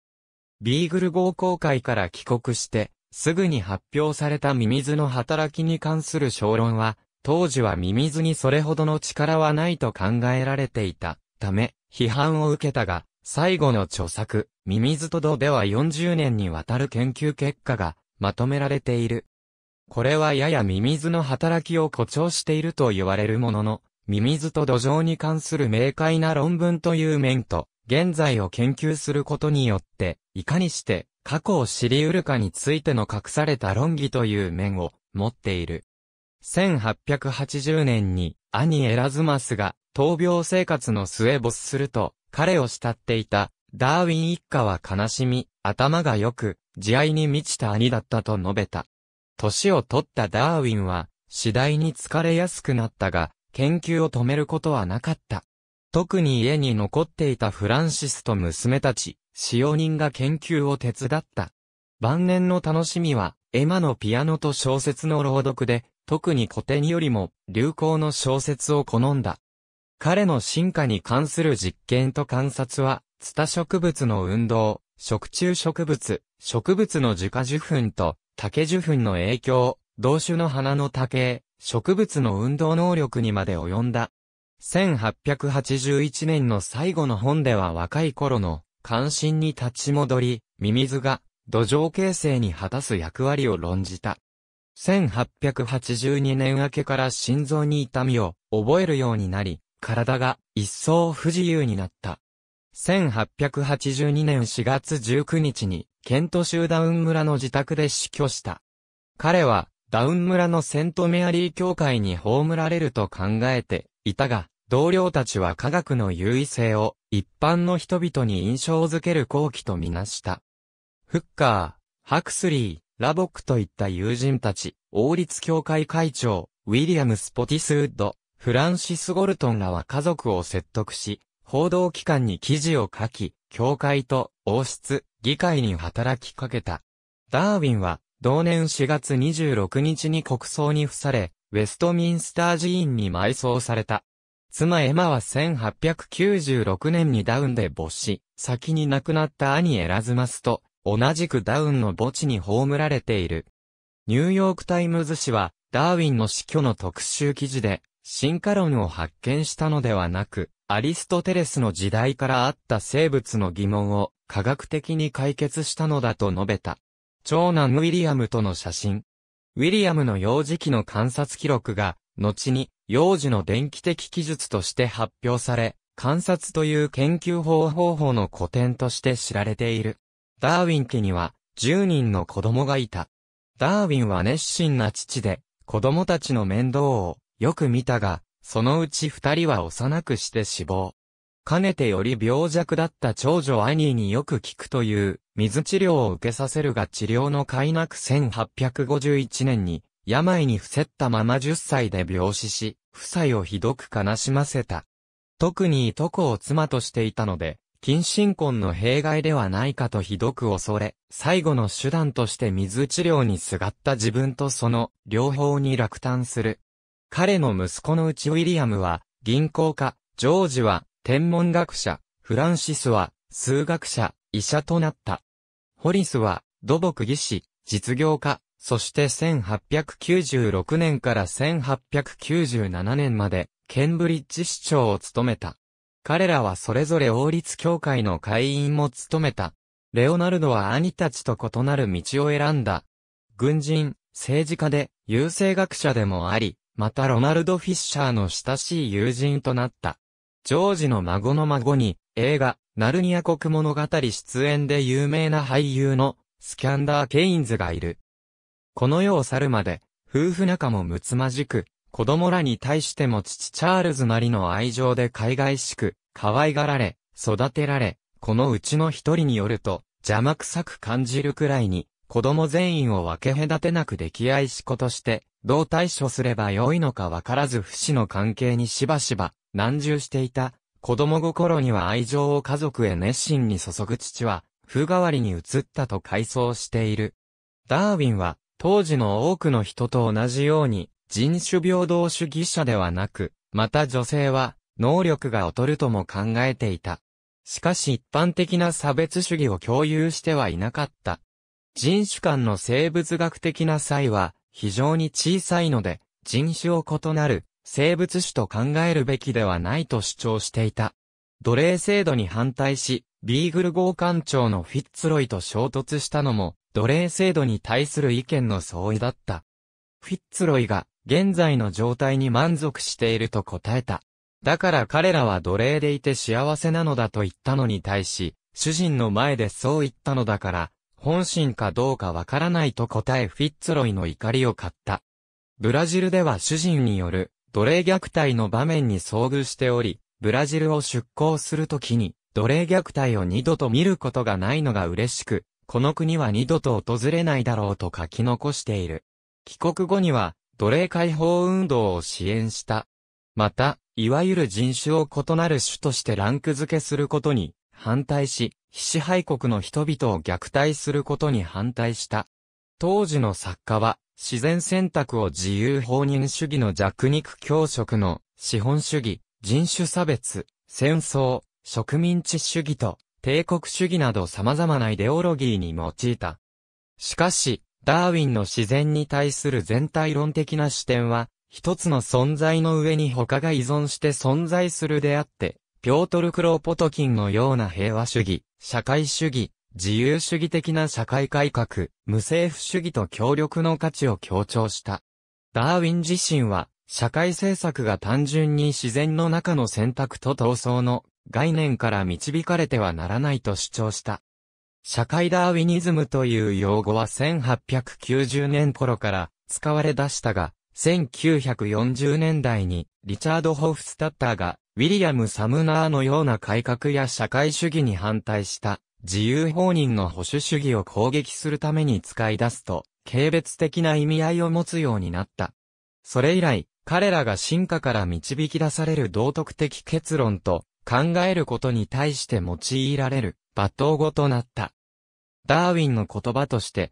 ビーグル号公会から帰国して、すぐに発表されたミミズの働きに関する小論は、当時はミミズにそれほどの力はないと考えられていたため、批判を受けたが、最後の著作、ミミズとドでは40年にわたる研究結果がまとめられている。これはややミミズの働きを誇張していると言われるものの、ミミズと土壌に関する明快な論文という面と、現在を研究することによって、いかにして過去を知り得るかについての隠された論議という面を持っている。1880年に兄エラズマスが闘病生活の末没すると、彼を慕っていたダーウィン一家は悲しみ、頭が良く、慈愛に満ちた兄だったと述べた。年を取ったダーウィンは、次第に疲れやすくなったが、研究を止めることはなかった。特に家に残っていたフランシスと娘たち、使用人が研究を手伝った。晩年の楽しみは、エマのピアノと小説の朗読で、特に古典よりも流行の小説を好んだ。彼の進化に関する実験と観察は、ツタ植物の運動、食虫植物、植物の樹家受粉と竹受粉の影響、同種の花の竹、植物の運動能力にまで及んだ。1881年の最後の本では若い頃の関心に立ち戻り、ミミズが土壌形成に果たす役割を論じた。1882年明けから心臓に痛みを覚えるようになり、体が一層不自由になった。1882年4月19日に、ケント州ダウン村の自宅で死去した。彼は、ダウン村のセントメアリー教会に葬られると考えていたが、同僚たちは科学の優位性を一般の人々に印象づける好機とみなした。フッカー、ハクスリー、ラボックといった友人たち、王立協会会長、ウィリアム・スポティスウッド、フランシス・ゴルトンらは家族を説得し、報道機関に記事を書き、教会と王室、議会に働きかけた。ダーウィンは、同年4月26日に国葬に付され、ウェストミンスター寺院に埋葬された。妻エマは1896年にダウンで没し、先に亡くなった兄エラズマスと、同じくダウンの墓地に葬られている。ニューヨークタイムズ紙は、ダーウィンの死去の特集記事で、進化論を発見したのではなく、アリストテレスの時代からあった生物の疑問を科学的に解決したのだと述べた。長男ウィリアムとの写真。ウィリアムの幼児期の観察記録が、後に幼児の電気的記述として発表され、観察という研究方法法の古典として知られている。ダーウィン家には10人の子供がいた。ダーウィンは熱心な父で、子供たちの面倒をよく見たが、そのうち二人は幼くして死亡。かねてより病弱だった長女アニーによく効くという水治療を受けさせるが治療のなく1851年に病に伏せったまま10歳で病死し、夫妻をひどく悲しませた。特にいとこを妻としていたので、近親婚の弊害ではないかとひどく恐れ、最後の手段として水治療にすがった自分とその両方に落胆する。彼の息子のうちウィリアムは銀行家、ジョージは天文学者、フランシスは数学者、医者となった。ホリスは土木技師、実業家、そして1896年から1897年までケンブリッジ市長を務めた。彼らはそれぞれ王立協会の会員も務めた。レオナルドは兄たちと異なる道を選んだ。軍人、政治家で、優勢学者でもあり、またロナルド・フィッシャーの親しい友人となった。ジョージの孫の孫に、映画、ナルニア国物語出演で有名な俳優の、スキャンダー・ケインズがいる。この世を去るまで、夫婦仲もむつまじく、子供らに対しても父チャールズなりの愛情で海外しく、可愛がられ、育てられ、このうちの一人によると、邪魔くさく感じるくらいに、子供全員を分け隔てなく溺愛し子として、どう対処すればよいのか分からず不死の関係にしばしば、難従していた、子供心には愛情を家族へ熱心に注ぐ父は、風変わりに移ったと回想している。ダーウィンは、当時の多くの人と同じように、人種平等主義者ではなく、また女性は、能力が劣るとも考えていた。しかし一般的な差別主義を共有してはいなかった。人種間の生物学的な差異は非常に小さいので、人種を異なる生物種と考えるべきではないと主張していた。奴隷制度に反対し、ビーグル号艦長のフィッツロイと衝突したのも、奴隷制度に対する意見の相違だった。フィッツロイが現在の状態に満足していると答えた。だから彼らは奴隷でいて幸せなのだと言ったのに対し、主人の前でそう言ったのだから、本心かどうかわからないと答えフィッツロイの怒りを買った。ブラジルでは主人による奴隷虐待の場面に遭遇しており、ブラジルを出港するときに奴隷虐待を二度と見ることがないのが嬉しく、この国は二度と訪れないだろうと書き残している。帰国後には、奴隷解放運動を支援した。また、いわゆる人種を異なる種としてランク付けすることに反対し、非支配国の人々を虐待することに反対した。当時の作家は、自然選択を自由放任主義の弱肉強食の資本主義、人種差別、戦争、植民地主義と帝国主義など様々なイデオロギーに用いた。しかし、ダーウィンの自然に対する全体論的な視点は、一つの存在の上に他が依存して存在するであって、ピョートル・クローポトキンのような平和主義、社会主義、自由主義的な社会改革、無政府主義と協力の価値を強調した。ダーウィン自身は、社会政策が単純に自然の中の選択と闘争の概念から導かれてはならないと主張した。社会ダーウィニズムという用語は1890年頃から使われ出したが、1940年代にリチャード・ホフスタッターがウィリアム・サムナーのような改革や社会主義に反対した自由放任の保守主義を攻撃するために使い出すと、軽蔑的な意味合いを持つようになった。それ以来、彼らが進化から導き出される道徳的結論と考えることに対して用いられる抜刀語となった。ダーウィンの言葉として、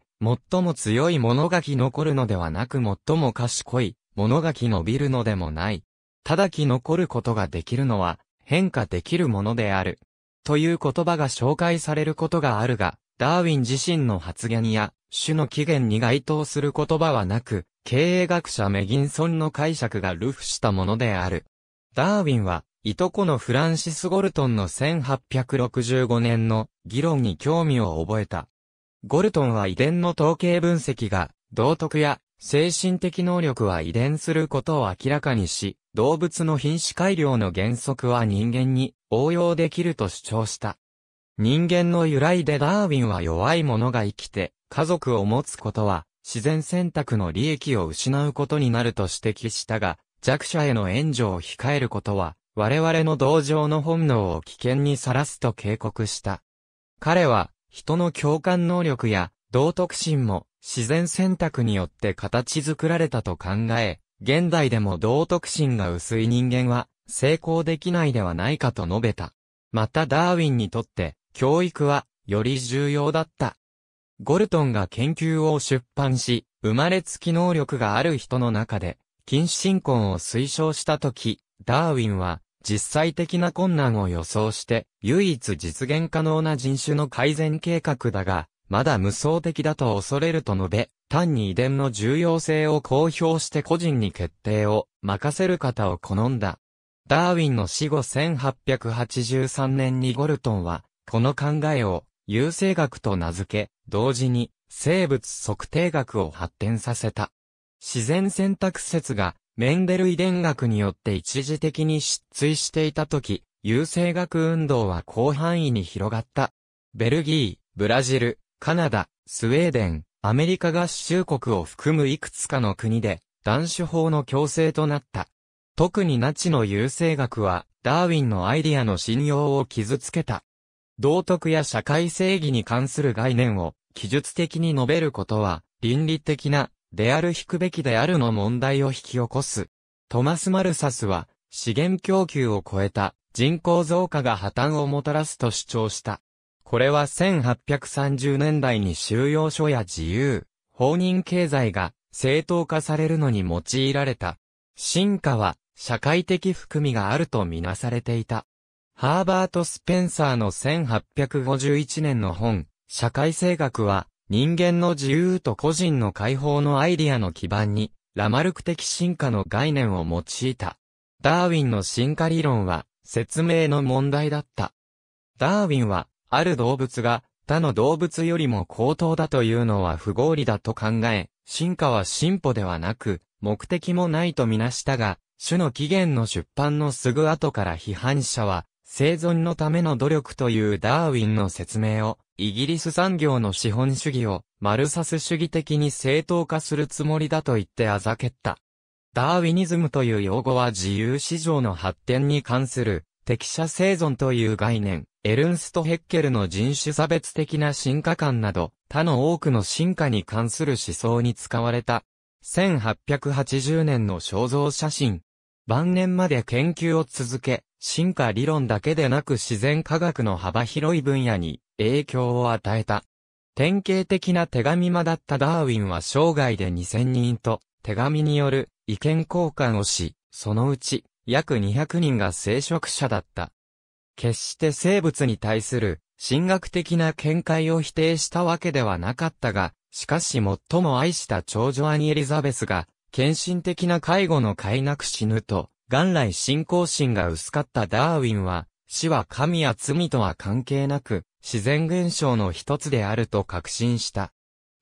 最も強いものがき残るのではなく最も賢いものがき伸びるのでもない。ただき残ることができるのは変化できるものである。という言葉が紹介されることがあるが、ダーウィン自身の発言や種の起源に該当する言葉はなく、経営学者メギンソンの解釈がルフしたものである。ダーウィンはいとこのフランシス・ゴルトンの1865年の議論に興味を覚えた。ゴルトンは遺伝の統計分析が、道徳や精神的能力は遺伝することを明らかにし、動物の品種改良の原則は人間に応用できると主張した。人間の由来でダーウィンは弱い者が生きて、家族を持つことは、自然選択の利益を失うことになると指摘したが、弱者への援助を控えることは、我々の同情の本能を危険にさらすと警告した。彼は、人の共感能力や、道徳心も、自然選択によって形作られたと考え、現代でも道徳心が薄い人間は、成功できないではないかと述べた。またダーウィンにとって、教育は、より重要だった。ゴルトンが研究を出版し、生まれつき能力がある人の中で、近親婚を推奨したとき、ダーウィンは、実際的な困難を予想して、唯一実現可能な人種の改善計画だが、まだ無双的だと恐れると述べ、単に遺伝の重要性を公表して個人に決定を任せる方を好んだ。ダーウィンの死後1883年にゴルトンは、この考えを、優生学と名付け、同時に、生物測定学を発展させた。自然選択説が、メンデル遺伝学によって一時的に失墜していた時、優生学運動は広範囲に広がった。ベルギー、ブラジル、カナダ、スウェーデン、アメリカ合衆国を含むいくつかの国で、男子法の強制となった。特にナチの優生学は、ダーウィンのアイディアの信用を傷つけた。道徳や社会正義に関する概念を、記述的に述べることは、倫理的なである引くべきであるの問題を引き起こす。トマス・マルサスは、資源供給を超えた人口増加が破綻をもたらすと主張した。これは1830年代に収容所や自由、放任経済が正当化されるのに用いられた。進化は社会的含みがあるとみなされていた。ハーバート・スペンサーの1851年の本、社会性学は、人間の自由と個人の解放のアイディアの基盤に、ラマルク的進化の概念を用いた。ダーウィンの進化理論は、説明の問題だった。ダーウィンは、ある動物が、他の動物よりも高等だというのは不合理だと考え、進化は進歩ではなく、目的もないとみなしたが、種の起源の出版のすぐ後から批判者は、生存のための努力というダーウィンの説明をイギリス産業の資本主義をマルサス主義的に正当化するつもりだと言ってあざけった。ダーウィニズムという用語は自由市場の発展に関する適者生存という概念、エルンスト・ヘッケルの人種差別的な進化観など他の多くの進化に関する思想に使われた1880年の肖像写真。晩年まで研究を続け、進化理論だけでなく自然科学の幅広い分野に影響を与えた。典型的な手紙間だったダーウィンは生涯で2000人と手紙による意見交換をし、そのうち約200人が聖職者だった。決して生物に対する神学的な見解を否定したわけではなかったが、しかし最も愛した長女アニエリザベスが、献身的な介護の快なく死ぬと、元来信仰心が薄かったダーウィンは、死は神や罪とは関係なく、自然現象の一つであると確信した。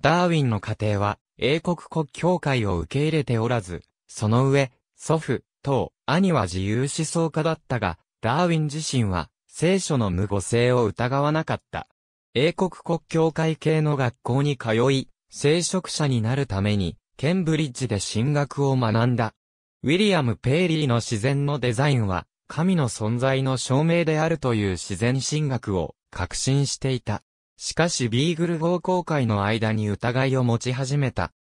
ダーウィンの家庭は、英国国教会を受け入れておらず、その上、祖父、と兄は自由思想家だったが、ダーウィン自身は、聖書の無誤性を疑わなかった。英国国教会系の学校に通い、聖職者になるために、ケンブリッジで進学を学んだ。ウィリアム・ペーリーの自然のデザインは、神の存在の証明であるという自然進学を確信していた。しかしビーグル号公開の間に疑いを持ち始めた。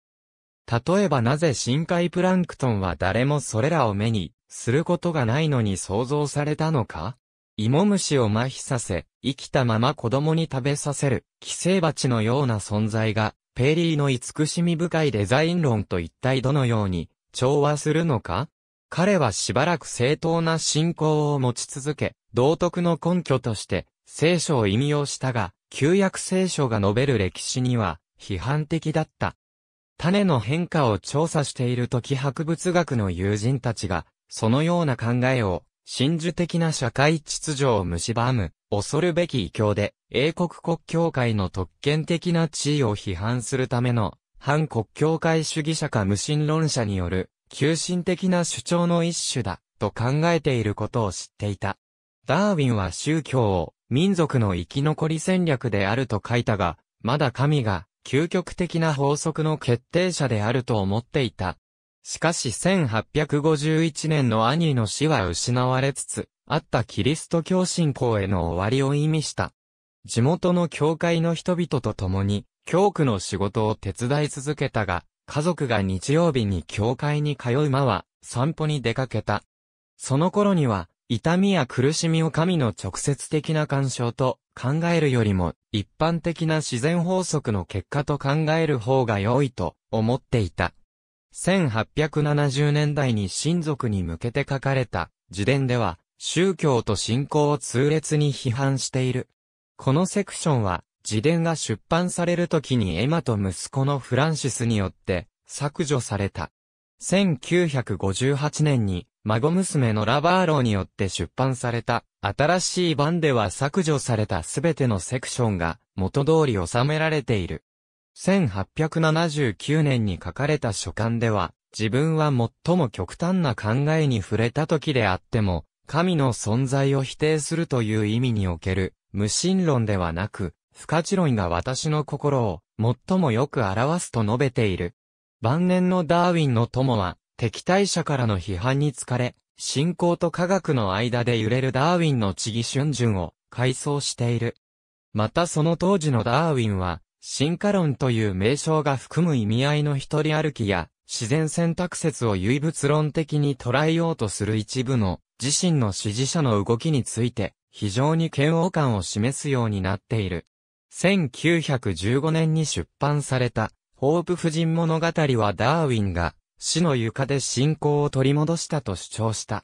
例えばなぜ深海プランクトンは誰もそれらを目にすることがないのに想像されたのか芋虫を麻痺させ、生きたまま子供に食べさせる、寄生蜂のような存在が、ペリーの慈しみ深いデザイン論と一体どのように調和するのか彼はしばらく正当な信仰を持ち続け、道徳の根拠として、聖書を引用したが、旧約聖書が述べる歴史には批判的だった。種の変化を調査している時博物学の友人たちが、そのような考えを、真珠的な社会秩序を蝕む、恐るべき異教で、英国国教会の特権的な地位を批判するための、反国教会主義者か無神論者による、急進的な主張の一種だ、と考えていることを知っていた。ダーウィンは宗教を民族の生き残り戦略であると書いたが、まだ神が究極的な法則の決定者であると思っていた。しかし1851年の兄の死は失われつつ、あったキリスト教信仰への終わりを意味した。地元の教会の人々と共に、教区の仕事を手伝い続けたが、家族が日曜日に教会に通う間は散歩に出かけた。その頃には、痛みや苦しみを神の直接的な干渉と考えるよりも、一般的な自然法則の結果と考える方が良いと思っていた。1870年代に親族に向けて書かれた自伝では、宗教と信仰を痛烈に批判している。このセクションは、自伝が出版される時にエマと息子のフランシスによって削除された。1958年に孫娘のラバーローによって出版された、新しい版では削除されたすべてのセクションが元通り収められている。1879年に書かれた書簡では、自分は最も極端な考えに触れた時であっても、神の存在を否定するという意味における、無神論ではなく、不可知論が私の心を最もよく表すと述べている。晩年のダーウィンの友は、敵対者からの批判に疲れ、信仰と科学の間で揺れるダーウィンの地義春順を回想している。またその当時のダーウィンは、進化論という名称が含む意味合いの一人歩きや、自然選択説を唯物論的に捉えようとする一部の自身の支持者の動きについて非常に嫌悪感を示すようになっている。1915年に出版されたホープ夫人物語はダーウィンが死の床で信仰を取り戻したと主張した。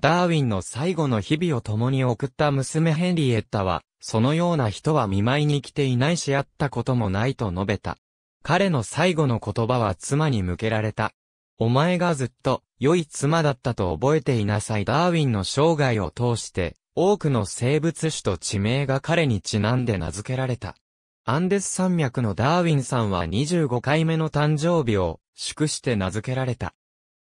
ダーウィンの最後の日々を共に送った娘ヘンリエッタは、そのような人は見舞いに来ていないし会ったこともないと述べた。彼の最後の言葉は妻に向けられた。お前がずっと良い妻だったと覚えていなさい。ダーウィンの生涯を通して、多くの生物種と地名が彼にちなんで名付けられた。アンデス山脈のダーウィンさんは25回目の誕生日を祝して名付けられた。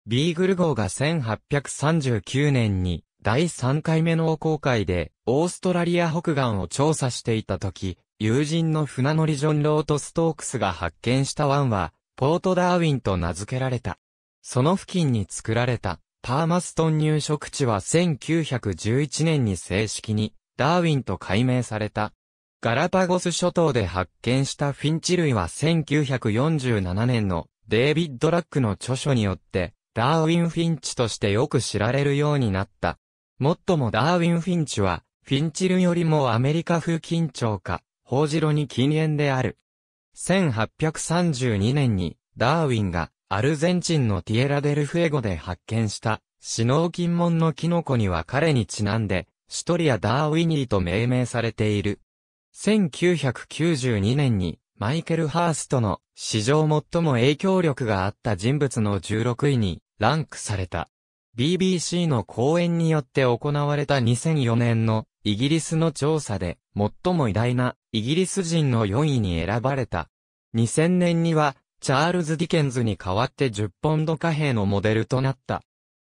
ビーグル号が1839年に第3回目の航海でオーストラリア北岸を調査していた時、友人の船乗りジョン・ロート・ストークスが発見した湾は、ポート・ダーウィンと名付けられた。その付近に作られた、パーマストン入植地は1911年に正式に、ダーウィンと改名された。ガラパゴス諸島で発見したフィンチ類は1947年のデイビッド・ラックの著書によって、ダーウィン・フィンチとしてよく知られるようになった。もっともダーウィン・フィンチは、フィンチルよりもアメリカ風緊張か、法ロに禁煙である。1832年に、ダーウィンが、アルゼンチンのティエラデルフエゴで発見した、シノウキンモンのキノコには彼にちなんで、シトリア・ダーウィニーと命名されている。1992年に、マイケル・ハーストの史上最も影響力があった人物の16位にランクされた。BBC の講演によって行われた2004年のイギリスの調査で最も偉大なイギリス人の4位に選ばれた。2000年にはチャールズ・ディケンズに代わって10ポンド貨幣のモデルとなった。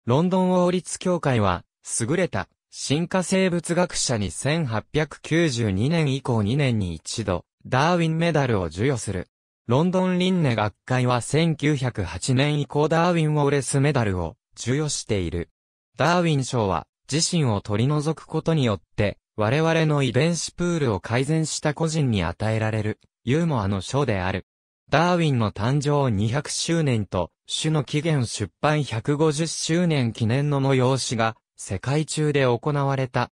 ロンドン王立協会は優れた進化生物学者に1892年以降2年に一度、ダーウィンメダルを授与する。ロンドン輪廻学会は1908年以降ダーウィン・ウォレスメダルを授与している。ダーウィン賞は自身を取り除くことによって我々の遺伝子プールを改善した個人に与えられるユーモアの賞である。ダーウィンの誕生200周年と種の起源出版150周年記念の催しが世界中で行われた。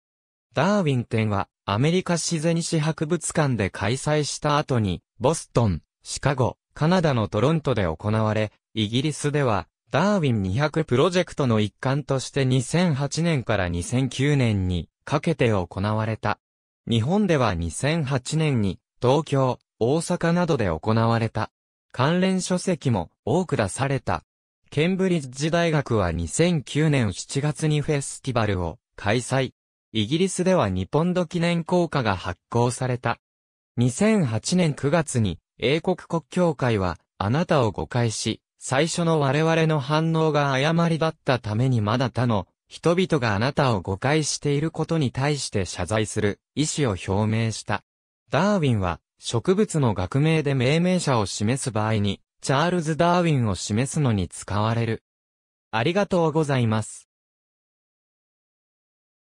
ダーウィン展はアメリカ自然史博物館で開催した後に、ボストン、シカゴ、カナダのトロントで行われ、イギリスでは、ダーウィン200プロジェクトの一環として2008年から2009年にかけて行われた。日本では2008年に東京、大阪などで行われた。関連書籍も多く出された。ケンブリッジ大学は2009年7月にフェスティバルを開催。イギリスでは2ポンド記念硬貨が発行された。2008年9月に英国国教会はあなたを誤解し、最初の我々の反応が誤りだったためにまだ他の人々があなたを誤解していることに対して謝罪する意思を表明した。ダーウィンは植物の学名で命名者を示す場合にチャールズ・ダーウィンを示すのに使われる。ありがとうございます。